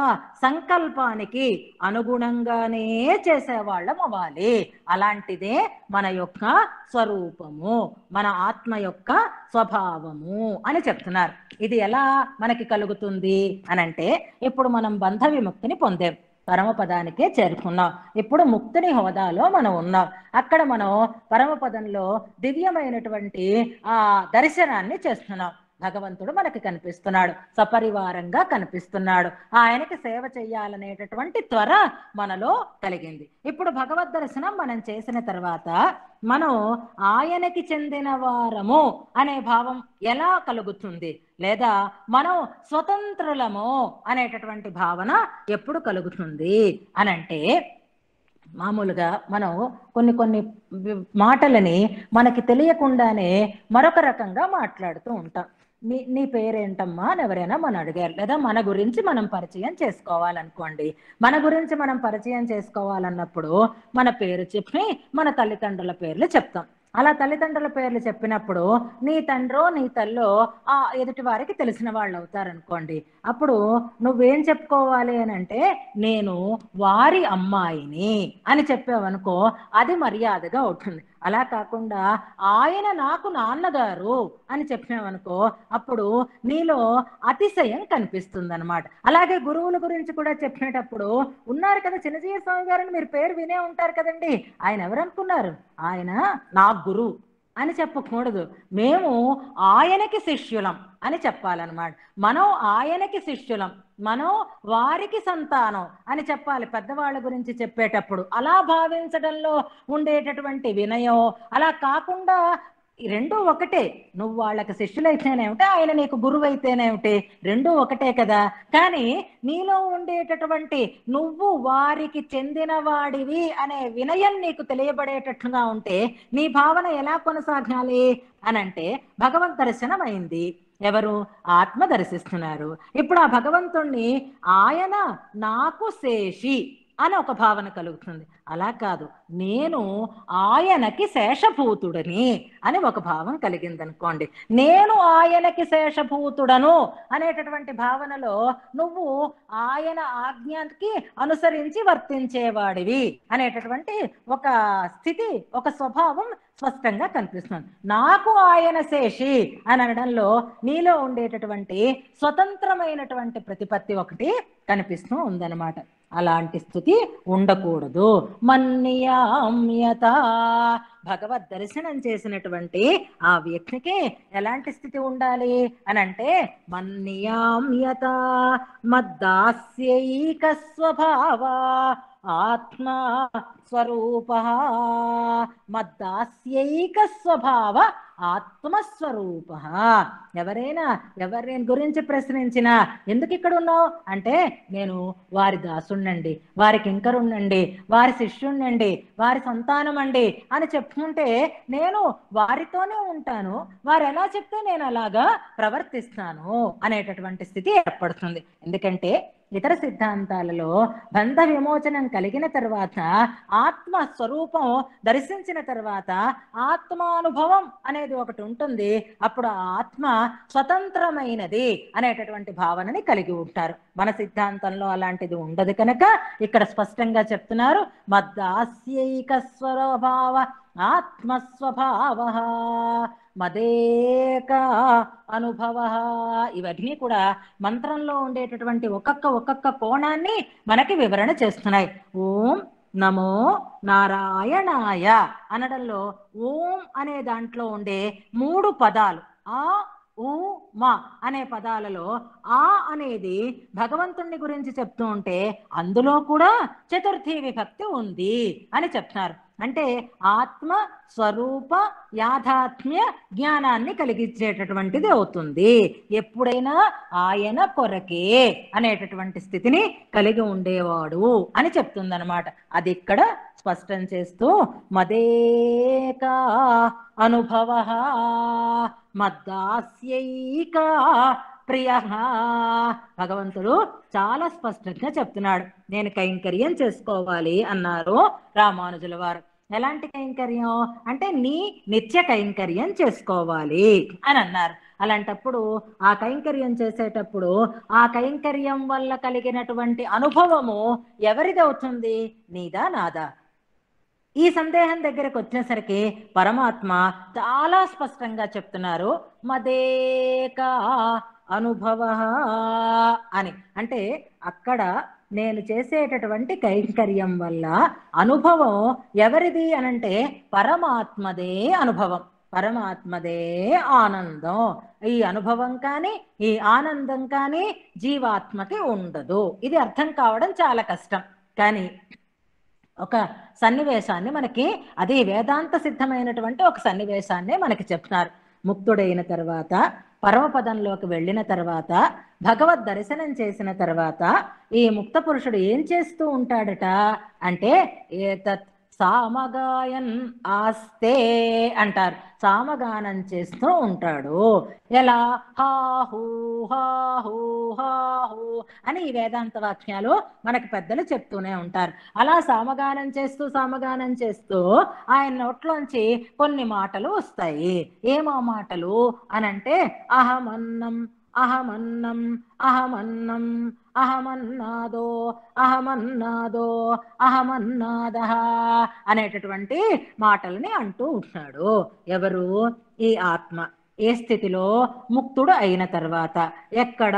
సంకల్పానికి అనుగుణంగానే చేసేవాళ్ళం అవ్వాలి అలాంటిదే మన యొక్క స్వరూపము మన ఆత్మ యొక్క స్వభావము అని చెప్తున్నారు ఇది ఎలా మనకి కలుగుతుంది అనంటే ఇప్పుడు మనం బంధ విముక్తిని పొందాం పరమపదానికే చేరుకున్నాం ఇప్పుడు ముక్తిని హోదాలో మనం ఉన్నాం అక్కడ మనం పరమపదంలో దివ్యమైనటువంటి ఆ దర్శనాన్ని చేస్తున్నాం భగవంతుడు మనకి కనిపిస్తున్నాడు సపరివారంగా కనిపిస్తున్నాడు ఆయనకి సేవ చేయాలనేటటువంటి త్వర మనలో కలిగింది ఇప్పుడు భగవద్ దర్శనం మనం చేసిన తర్వాత మనం ఆయనకి చెందిన వారము అనే భావం ఎలా కలుగుతుంది లేదా మనం స్వతంత్రులము అనేటటువంటి భావన ఎప్పుడు కలుగుతుంది అనంటే మామూలుగా మనం కొన్ని కొన్ని మాటలని మనకి తెలియకుండానే మరొక రకంగా మాట్లాడుతూ ఉంటాం మీ నీ పేరేంటమ్మా అని ఎవరైనా మనం అడిగారు లేదా మన గురించి మనం పరిచయం చేసుకోవాలనుకోండి మన గురించి మనం పరిచయం చేసుకోవాలన్నప్పుడు మన పేరు చెప్పి మన తల్లిదండ్రుల పేర్లు చెప్తాం అలా తల్లిదండ్రుల పేర్లు చెప్పినప్పుడు నీ తండ్రో నీ తల్లో ఆ ఎదుటి వారికి తెలిసిన వాళ్ళు అవుతారనుకోండి అప్పుడు నువ్వేం చెప్పుకోవాలి అని అంటే నేను వారి అమ్మాయిని అని చెప్పావనుకో అది మర్యాదగా అవుతుంది అలా కాకుండా ఆయన నాకు నాన్నగారు అని చెప్పామనుకో అప్పుడు నీలో అతిశయం కనిపిస్తుంది అనమాట అలాగే గురువుల గురించి కూడా చెప్పేటప్పుడు ఉన్నారు కదా చిన్నజీయ స్వామి గారని మీరు పేరు వినే ఉంటారు కదండి ఆయన ఎవరనుకున్నారు ఆయన నా గురువు అని చెప్పకూడదు మేము ఆయనకి శిష్యులం అని చెప్పాలన్నమాట మనం ఆయనకి శిష్యులం మనం వారికి సంతానం అని చెప్పాలి పెద్దవాళ్ళ గురించి చెప్పేటప్పుడు అలా భావించడంలో ఉండేటటువంటి వినయం అలా కాకుండా రెండో ఒకటే నువ్వు వాళ్ళకి శిష్యులైతేనేమిటి ఆయన నీకు గురువు అయితేనేమిటి రెండో ఒకటే కదా కానీ నీలో ఉండేటటువంటి నువ్వు వారికి చెందిన వాడివి అనే వినయం నీకు తెలియబడేటట్లుగా ఉంటే నీ భావన ఎలా కొనసాగాలి అనంటే భగవత్ దర్శనం అయింది ఎవరు ఆత్మ దర్శిస్తున్నారు ఇప్పుడు ఆ భగవంతుణ్ణి ఆయన నాకు శేషి అని ఒక భావన కలుగుతుంది అలా కాదు నేను ఆయనకి శేషభూతుడని అని ఒక భావం అనుకోండి నేను ఆయనకి శేషభూతుడను అనేటటువంటి భావనలో నువ్వు ఆయన ఆజ్ఞకి అనుసరించి వర్తించేవాడివి అనేటటువంటి ఒక స్థితి ఒక స్వభావం స్పష్టంగా కనిపిస్తుంది నాకు ఆయన శేషి అని అనడంలో నీలో ఉండేటటువంటి స్వతంత్రమైనటువంటి ప్రతిపత్తి ఒకటి కనిపిస్తూ ఉందన్నమాట అలాంటి స్థుతి ఉండకూడదు మన్యామ్యత భగవద్ దర్శనం చేసినటువంటి ఆ వ్యక్తికి ఎలాంటి స్థితి ఉండాలి అని అంటే మన్యామ్యత మద్దాస్యైక స్వభావ ఆత్మా స్వరూప మద్దాస్యైక స్వభావ ఆత్మస్వరూప ఎవరైనా ఎవరిని గురించి ప్రశ్నించినా ఎందుకు ఇక్కడ ఉన్నావు అంటే నేను వారి దాసుండండి వారి ఉండండి వారి శిష్యుణ్ణండి వారి సంతానం అండి అని చెప్పుకుంటే నేను వారితోనే ఉంటాను వారు ఎలా చెప్తే నేను అలాగా ప్రవర్తిస్తాను అనేటటువంటి స్థితి ఏర్పడుతుంది ఎందుకంటే ఇతర సిద్ధాంతాలలో బంధ విమోచనం కలిగిన తర్వాత ఆత్మ స్వరూపం దర్శించిన తర్వాత ఆత్మానుభవం అనేది ఒకటి ఉంటుంది అప్పుడు ఆత్మ స్వతంత్రమైనది అనేటటువంటి భావనని కలిగి ఉంటారు మన సిద్ధాంతంలో అలాంటిది ఉండదు కనుక ఇక్కడ స్పష్టంగా చెప్తున్నారు మద్దాస్యైక స్వరభావ ఆత్మస్వభావ మదేక అనుభవ ఇవన్నీ కూడా మంత్రంలో ఉండేటటువంటి ఒక్కొక్క ఒక్కొక్క కోణాన్ని మనకి వివరణ చేస్తున్నాయి ఓం నమో నారాయణాయ అనడంలో ఓం అనే దాంట్లో ఉండే మూడు పదాలు ఆ ఊ మా అనే పదాలలో ఆ అనేది భగవంతుణ్ణి గురించి చెప్తూ ఉంటే అందులో కూడా చతుర్థి విభక్తి ఉంది అని చెప్తున్నారు అంటే ఆత్మ స్వరూప యాథాత్మ్య జ్ఞానాన్ని కలిగించేటటువంటిది అవుతుంది ఎప్పుడైనా ఆయన కొరకే అనేటటువంటి స్థితిని కలిగి ఉండేవాడు అని చెప్తుందనమాట అది ఇక్కడ స్పష్టం చేస్తూ మదేకా అనుభవ మద్దాస్యైకా ప్రియ భగవంతుడు చాలా స్పష్టంగా చెప్తున్నాడు నేను కైంకర్యం చేసుకోవాలి అన్నారు రామానుజుల వారు ఎలాంటి కైంకర్యం అంటే నీ నిత్య కైంకర్యం చేసుకోవాలి అని అన్నారు అలాంటప్పుడు ఆ కైంకర్యం చేసేటప్పుడు ఆ కైంకర్యం వల్ల కలిగినటువంటి అనుభవము ఎవరిది అవుతుంది నీదా నాదా ఈ సందేహం దగ్గరకు వచ్చేసరికి పరమాత్మ చాలా స్పష్టంగా చెప్తున్నారు మదేక అనుభవ అని అంటే అక్కడ నేను చేసేటటువంటి కైంకర్యం వల్ల అనుభవం ఎవరిది అనంటే పరమాత్మదే అనుభవం పరమాత్మదే ఆనందం ఈ అనుభవం కానీ ఈ ఆనందం కానీ జీవాత్మకి ఉండదు ఇది అర్థం కావడం చాలా కష్టం కానీ ఒక సన్నివేశాన్ని మనకి అది వేదాంత సిద్ధమైనటువంటి ఒక సన్నివేశాన్ని మనకి చెప్తున్నారు ముక్తుడైన తర్వాత పరమపదంలోకి వెళ్ళిన తర్వాత భగవద్ దర్శనం చేసిన తర్వాత ఈ ముక్త పురుషుడు ఏం చేస్తూ ఉంటాడట అంటే ఏ తత్ సామగాయన్ ఆస్తే అంటారు సామగానం చేస్తూ ఉంటాడు ఎలా హాహూ హాహూ హాహూ అని ఈ వేదాంత వాక్యాలు మనకు పెద్దలు చెప్తూనే ఉంటారు అలా సామగానం చేస్తూ సామగానం చేస్తూ ఆయన నోట్లోంచి కొన్ని మాటలు వస్తాయి ఏమా మాటలు అనంటే అహమన్నం అహమన్నం అహమన్నం అహమన్నాదో అహమన్నాదో అహమన్నాద అనేటటువంటి మాటల్ని అంటూ ఉంటాడు ఎవరు ఈ ఆత్మ ఏ స్థితిలో ముక్తుడు అయిన తర్వాత ఎక్కడ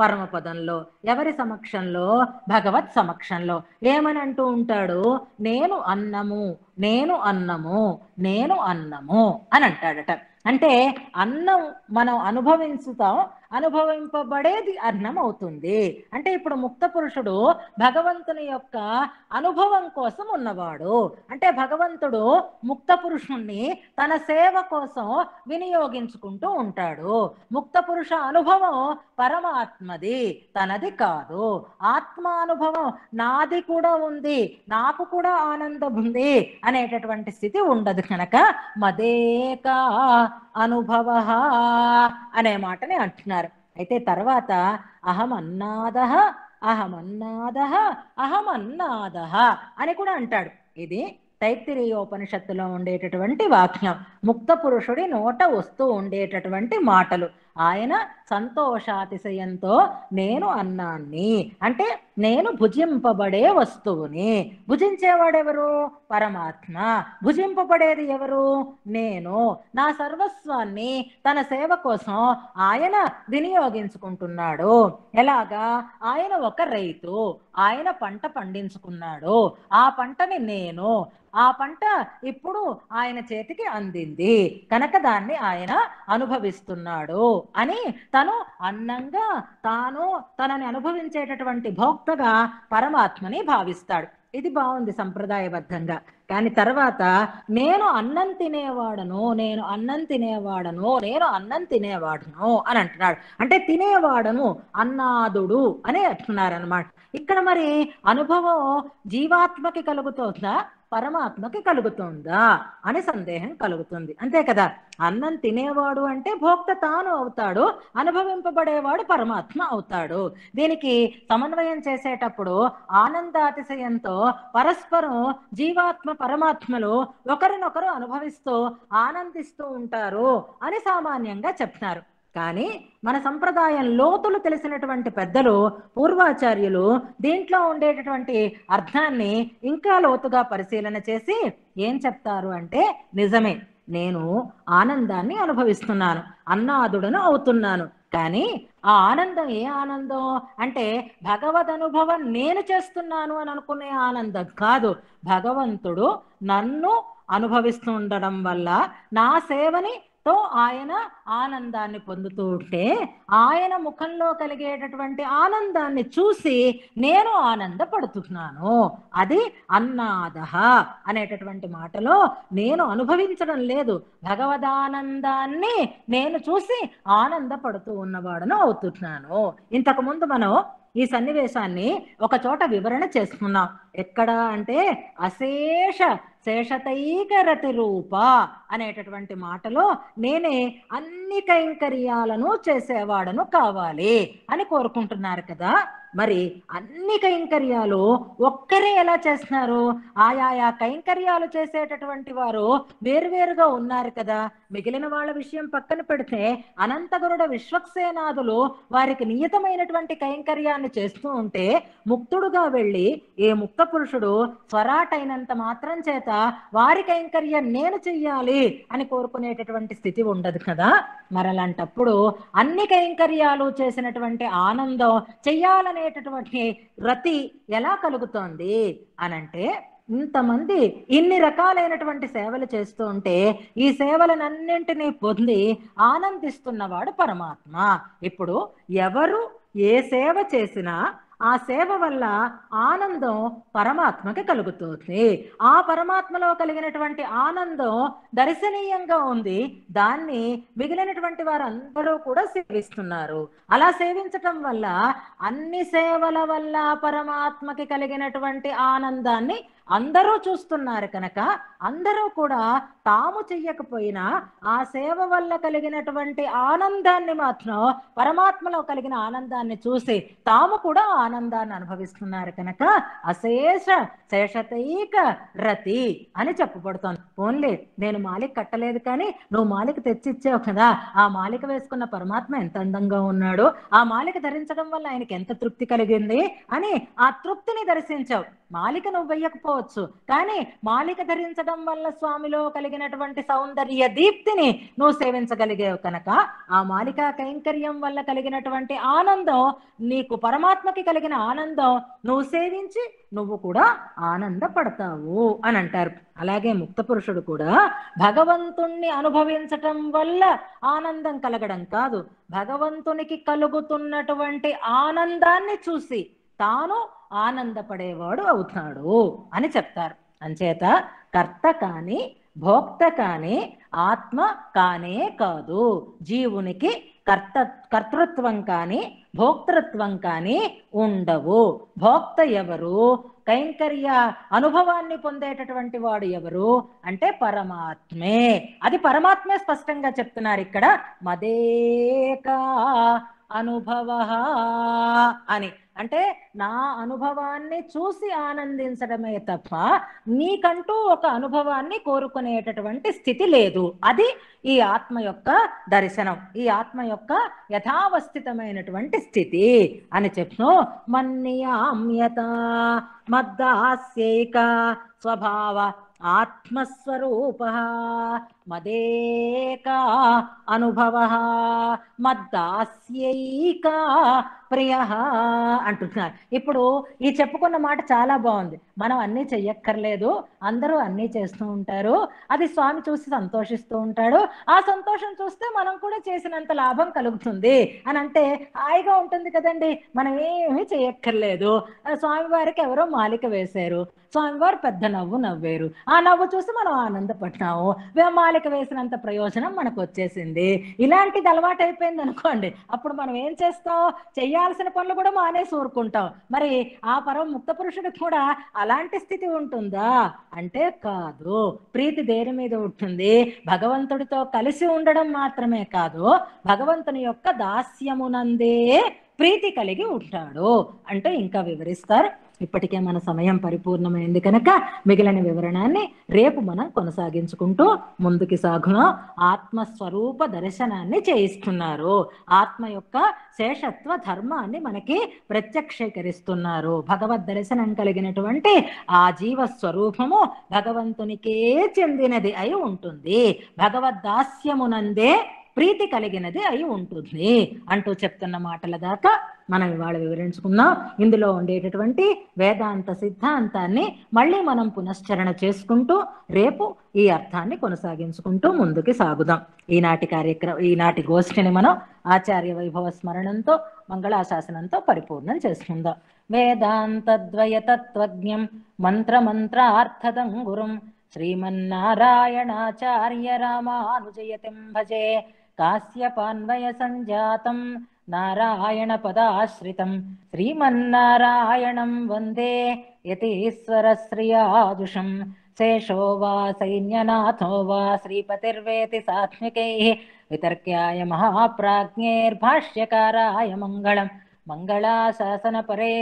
పరమపదంలో ఎవరి సమక్షంలో భగవత్ సమక్షంలో ఏమని అంటూ ఉంటాడు నేను అన్నము నేను అన్నము నేను అన్నము అని అంటాడట అంటే అన్నం మనం అనుభవించుతాం అనుభవింపబడేది అర్ణం అవుతుంది అంటే ఇప్పుడు ముక్త పురుషుడు భగవంతుని యొక్క అనుభవం కోసం ఉన్నవాడు అంటే భగవంతుడు ముక్త పురుషుణ్ణి తన సేవ కోసం వినియోగించుకుంటూ ఉంటాడు ముక్త పురుష అనుభవం పరమాత్మది తనది కాదు ఆత్మ అనుభవం నాది కూడా ఉంది నాకు కూడా ఆనందం ఉంది అనేటటువంటి స్థితి ఉండదు కనుక మదేక అనుభవ అనే మాటని అంటున్నారు అయితే తర్వాత అహం అహం అహమన్నాద అహం అహమన్నాద అని కూడా అంటాడు ఇది ఉపనిషత్తులో ఉండేటటువంటి వాక్యం ముక్త పురుషుడి నోట వస్తూ ఉండేటటువంటి మాటలు ఆయన సంతోషాతిశయంతో నేను అన్నాన్ని అంటే నేను భుజింపబడే వస్తువుని భుజించేవాడెవరు పరమాత్మ భుజింపబడేది ఎవరు నేను నా సర్వస్వాన్ని తన సేవ కోసం ఆయన వినియోగించుకుంటున్నాడు ఎలాగా ఆయన ఒక రైతు ఆయన పంట పండించుకున్నాడు ఆ పంటని నేను ఆ పంట ఇప్పుడు ఆయన చేతికి అందింది కనుక దాన్ని ఆయన అనుభవిస్తున్నాడు అని తను అన్నంగా తాను తనని అనుభవించేటటువంటి భోక్తగా పరమాత్మని భావిస్తాడు ఇది బాగుంది సంప్రదాయబద్ధంగా కానీ తర్వాత నేను అన్నం తినేవాడను నేను అన్నం తినేవాడను నేను అన్నం తినేవాడను అని అంటున్నాడు అంటే తినేవాడను అన్నాదుడు అని అంటున్నారు అనమాట ఇక్కడ మరి అనుభవం జీవాత్మకి కలుగుతుందా పరమాత్మకి కలుగుతుందా అని సందేహం కలుగుతుంది అంతే కదా అన్నం తినేవాడు అంటే భోక్త తాను అవుతాడు అనుభవింపబడేవాడు పరమాత్మ అవుతాడు దీనికి సమన్వయం చేసేటప్పుడు ఆనందాతిశయంతో పరస్పరం జీవాత్మ పరమాత్మలు ఒకరినొకరు అనుభవిస్తూ ఆనందిస్తూ ఉంటారు అని సామాన్యంగా చెప్తున్నారు కానీ మన సంప్రదాయం లోతులు తెలిసినటువంటి పెద్దలు పూర్వాచార్యులు దీంట్లో ఉండేటటువంటి అర్థాన్ని ఇంకా లోతుగా పరిశీలన చేసి ఏం చెప్తారు అంటే నిజమే నేను ఆనందాన్ని అనుభవిస్తున్నాను అన్నాదుడను అవుతున్నాను కానీ ఆ ఆనందం ఏ ఆనందం అంటే భగవద్ అనుభవం నేను చేస్తున్నాను అని అనుకునే ఆనందం కాదు భగవంతుడు నన్ను అనుభవిస్తుండడం వల్ల నా సేవని తో ఆయన ఆనందాన్ని పొందుతూ ఉంటే ఆయన ముఖంలో కలిగేటటువంటి ఆనందాన్ని చూసి నేను ఆనందపడుతున్నాను అది అన్నాద అనేటటువంటి మాటలో నేను అనుభవించడం లేదు భగవదానందాన్ని నేను చూసి ఆనందపడుతూ ఉన్నవాడను అవుతున్నాను ఇంతకుముందు మనం ఈ సన్నివేశాన్ని ఒక చోట వివరణ చేసుకున్నాం ఎక్కడ అంటే అశేష శేషతైకరతి రూప అనేటటువంటి మాటలో నేనే అన్ని కైంకర్యాలను చేసేవాడను కావాలి అని కోరుకుంటున్నారు కదా మరి అన్ని కైంకర్యాలు ఒక్కరే ఎలా చేస్తున్నారు ఆయా కైంకర్యాలు చేసేటటువంటి వారు వేరువేరుగా ఉన్నారు కదా మిగిలిన వాళ్ళ విషయం పక్కన పెడితే అనంతగురుడ విశ్వక్సేనాథులు వారికి నియతమైనటువంటి కైంకర్యాన్ని చేస్తూ ఉంటే ముక్తుడుగా వెళ్ళి ఏ ముక్త పురుషుడు స్వరాటైనంత మాత్రం చేత వారి కైంకర్యం నేను చెయ్యాలి అని కోరుకునేటటువంటి స్థితి ఉండదు కదా మరలాంటప్పుడు అన్ని కైంకర్యాలు చేసినటువంటి ఆనందం చెయ్యాలనేటటువంటి రతి ఎలా కలుగుతోంది అనంటే ఇంతమంది ఇన్ని రకాలైనటువంటి సేవలు చేస్తూ ఉంటే ఈ సేవలనన్నింటినీ పొంది ఆనందిస్తున్నవాడు పరమాత్మ ఇప్పుడు ఎవరు ఏ సేవ చేసినా ఆ సేవ వల్ల ఆనందం పరమాత్మకి కలుగుతుంది ఆ పరమాత్మలో కలిగినటువంటి ఆనందం దర్శనీయంగా ఉంది దాన్ని మిగిలినటువంటి వారందరూ కూడా సేవిస్తున్నారు అలా సేవించటం వల్ల అన్ని సేవల వల్ల పరమాత్మకి కలిగినటువంటి ఆనందాన్ని అందరూ చూస్తున్నారు కనుక అందరూ కూడా తాము చెయ్యకపోయినా ఆ సేవ వల్ల కలిగినటువంటి ఆనందాన్ని మాత్రం పరమాత్మలో కలిగిన ఆనందాన్ని చూసి తాము కూడా ఆనందాన్ని అనుభవిస్తున్నారు కనుక అశేష శేషతైక రతి అని చెప్పబడుతోంది ఓన్లీ నేను మాలిక కట్టలేదు కానీ నువ్వు మాలిక తెచ్చిచ్చావు కదా ఆ మాలిక వేసుకున్న పరమాత్మ ఎంత అందంగా ఉన్నాడు ఆ మాలిక ధరించడం వల్ల ఆయనకి ఎంత తృప్తి కలిగింది అని ఆ తృప్తిని దర్శించావు మాలిక నువ్వు వెయ్యకపో అనుకోవచ్చు కానీ మాలిక ధరించడం వల్ల స్వామిలో కలిగినటువంటి సౌందర్య దీప్తిని నువ్వు సేవించగలిగేవు కనుక ఆ మాలిక కైంకర్యం వల్ల కలిగినటువంటి ఆనందం నీకు పరమాత్మకి కలిగిన ఆనందం నువ్వు సేవించి నువ్వు కూడా ఆనందపడతావు అని అంటారు అలాగే ముక్త పురుషుడు కూడా భగవంతుణ్ణి అనుభవించటం వల్ల ఆనందం కలగడం కాదు భగవంతునికి కలుగుతున్నటువంటి ఆనందాన్ని చూసి తాను ఆనందపడేవాడు అవుతాడు అని చెప్తారు అంచేత కర్త కాని భోక్త కానీ ఆత్మ కానే కాదు జీవునికి కర్త కర్తృత్వం కానీ భోక్తృత్వం కానీ ఉండవు భోక్త ఎవరు కైంకర్య అనుభవాన్ని పొందేటటువంటి వాడు ఎవరు అంటే పరమాత్మే అది పరమాత్మే స్పష్టంగా చెప్తున్నారు ఇక్కడ మదేకా అనుభవ అని అంటే నా అనుభవాన్ని చూసి ఆనందించడమే తప్ప నీకంటూ ఒక అనుభవాన్ని కోరుకునేటటువంటి స్థితి లేదు అది ఈ ఆత్మ యొక్క దర్శనం ఈ ఆత్మ యొక్క యథావస్థితమైనటువంటి స్థితి అని చెప్పు మన్యామ్యత మద్దాస్యైక స్వభావ ఆత్మస్వరూప మదేకా అనుభవ మద్దాస్యైకా ప్రియ అంటున్నారు ఇప్పుడు ఈ చెప్పుకున్న మాట చాలా బాగుంది మనం అన్నీ చెయ్యక్కర్లేదు అందరూ అన్నీ చేస్తూ ఉంటారు అది స్వామి చూసి సంతోషిస్తూ ఉంటాడు ఆ సంతోషం చూస్తే మనం కూడా చేసినంత లాభం కలుగుతుంది అని అంటే హాయిగా ఉంటుంది కదండి మనం ఏమీ చేయక్కర్లేదు స్వామివారికి ఎవరో మాలిక వేశారు స్వామివారు పెద్ద నవ్వు నవ్వారు ఆ నవ్వు చూసి మనం ఆనందపడ్డాము ప్రణాళిక వేసినంత ప్రయోజనం మనకు వచ్చేసింది ఇలాంటిది అలవాటు అయిపోయింది అనుకోండి అప్పుడు మనం ఏం చేస్తాం చెయ్యాల్సిన పనులు కూడా మానే ఊరుకుంటాం మరి ఆ పరం ముక్త పురుషుడికి కూడా అలాంటి స్థితి ఉంటుందా అంటే కాదు ప్రీతి దేని మీద ఉంటుంది భగవంతుడితో కలిసి ఉండడం మాత్రమే కాదు భగవంతుని యొక్క దాస్యమునందే ప్రీతి కలిగి ఉంటాడు అంటే ఇంకా వివరిస్తారు ఇప్పటికే మన సమయం పరిపూర్ణమైంది కనుక మిగిలిన వివరణాన్ని రేపు మనం కొనసాగించుకుంటూ ముందుకి సాగును ఆత్మస్వరూప దర్శనాన్ని చేయిస్తున్నారు ఆత్మ యొక్క శేషత్వ ధర్మాన్ని మనకి ప్రత్యక్షీకరిస్తున్నారు భగవద్ దర్శనం కలిగినటువంటి ఆ జీవ స్వరూపము భగవంతునికే చెందినది అయి ఉంటుంది భగవద్దాస్యమునందే ప్రీతి కలిగినది అయి ఉంటుంది అంటూ చెప్తున్న మాటల దాకా మనం ఇవాళ వివరించుకుందాం ఇందులో ఉండేటటువంటి వేదాంత సిద్ధాంతాన్ని మళ్ళీ మనం పునశ్చరణ చేసుకుంటూ రేపు ఈ అర్థాన్ని కొనసాగించుకుంటూ ముందుకు సాగుదాం ఈనాటి కార్యక్రమం ఈనాటి గోష్ఠిని మనం ఆచార్య వైభవ స్మరణంతో మంగళాశాసనంతో పరిపూర్ణం చేసుకుందాం వేదాంతద్వయతత్వజ్ఞం మంత్రమంత్రార్థదం గురుం శ్రీమన్నారాయణాచార్య రామానుజయతిం భజే कास्यपान्वयसञ्जातं नारायणपदाश्रितं श्रीमन्नारायणं वन्दे यतीश्वरश्रियादुषं शेषो वा सैन्यनाथो वा श्रीपतिर्वेति सात्विकैः वितर्क्याय महाप्राज्ञैर्भाष्यकाराय मङ्गळम् मङ्गलाशासनपरे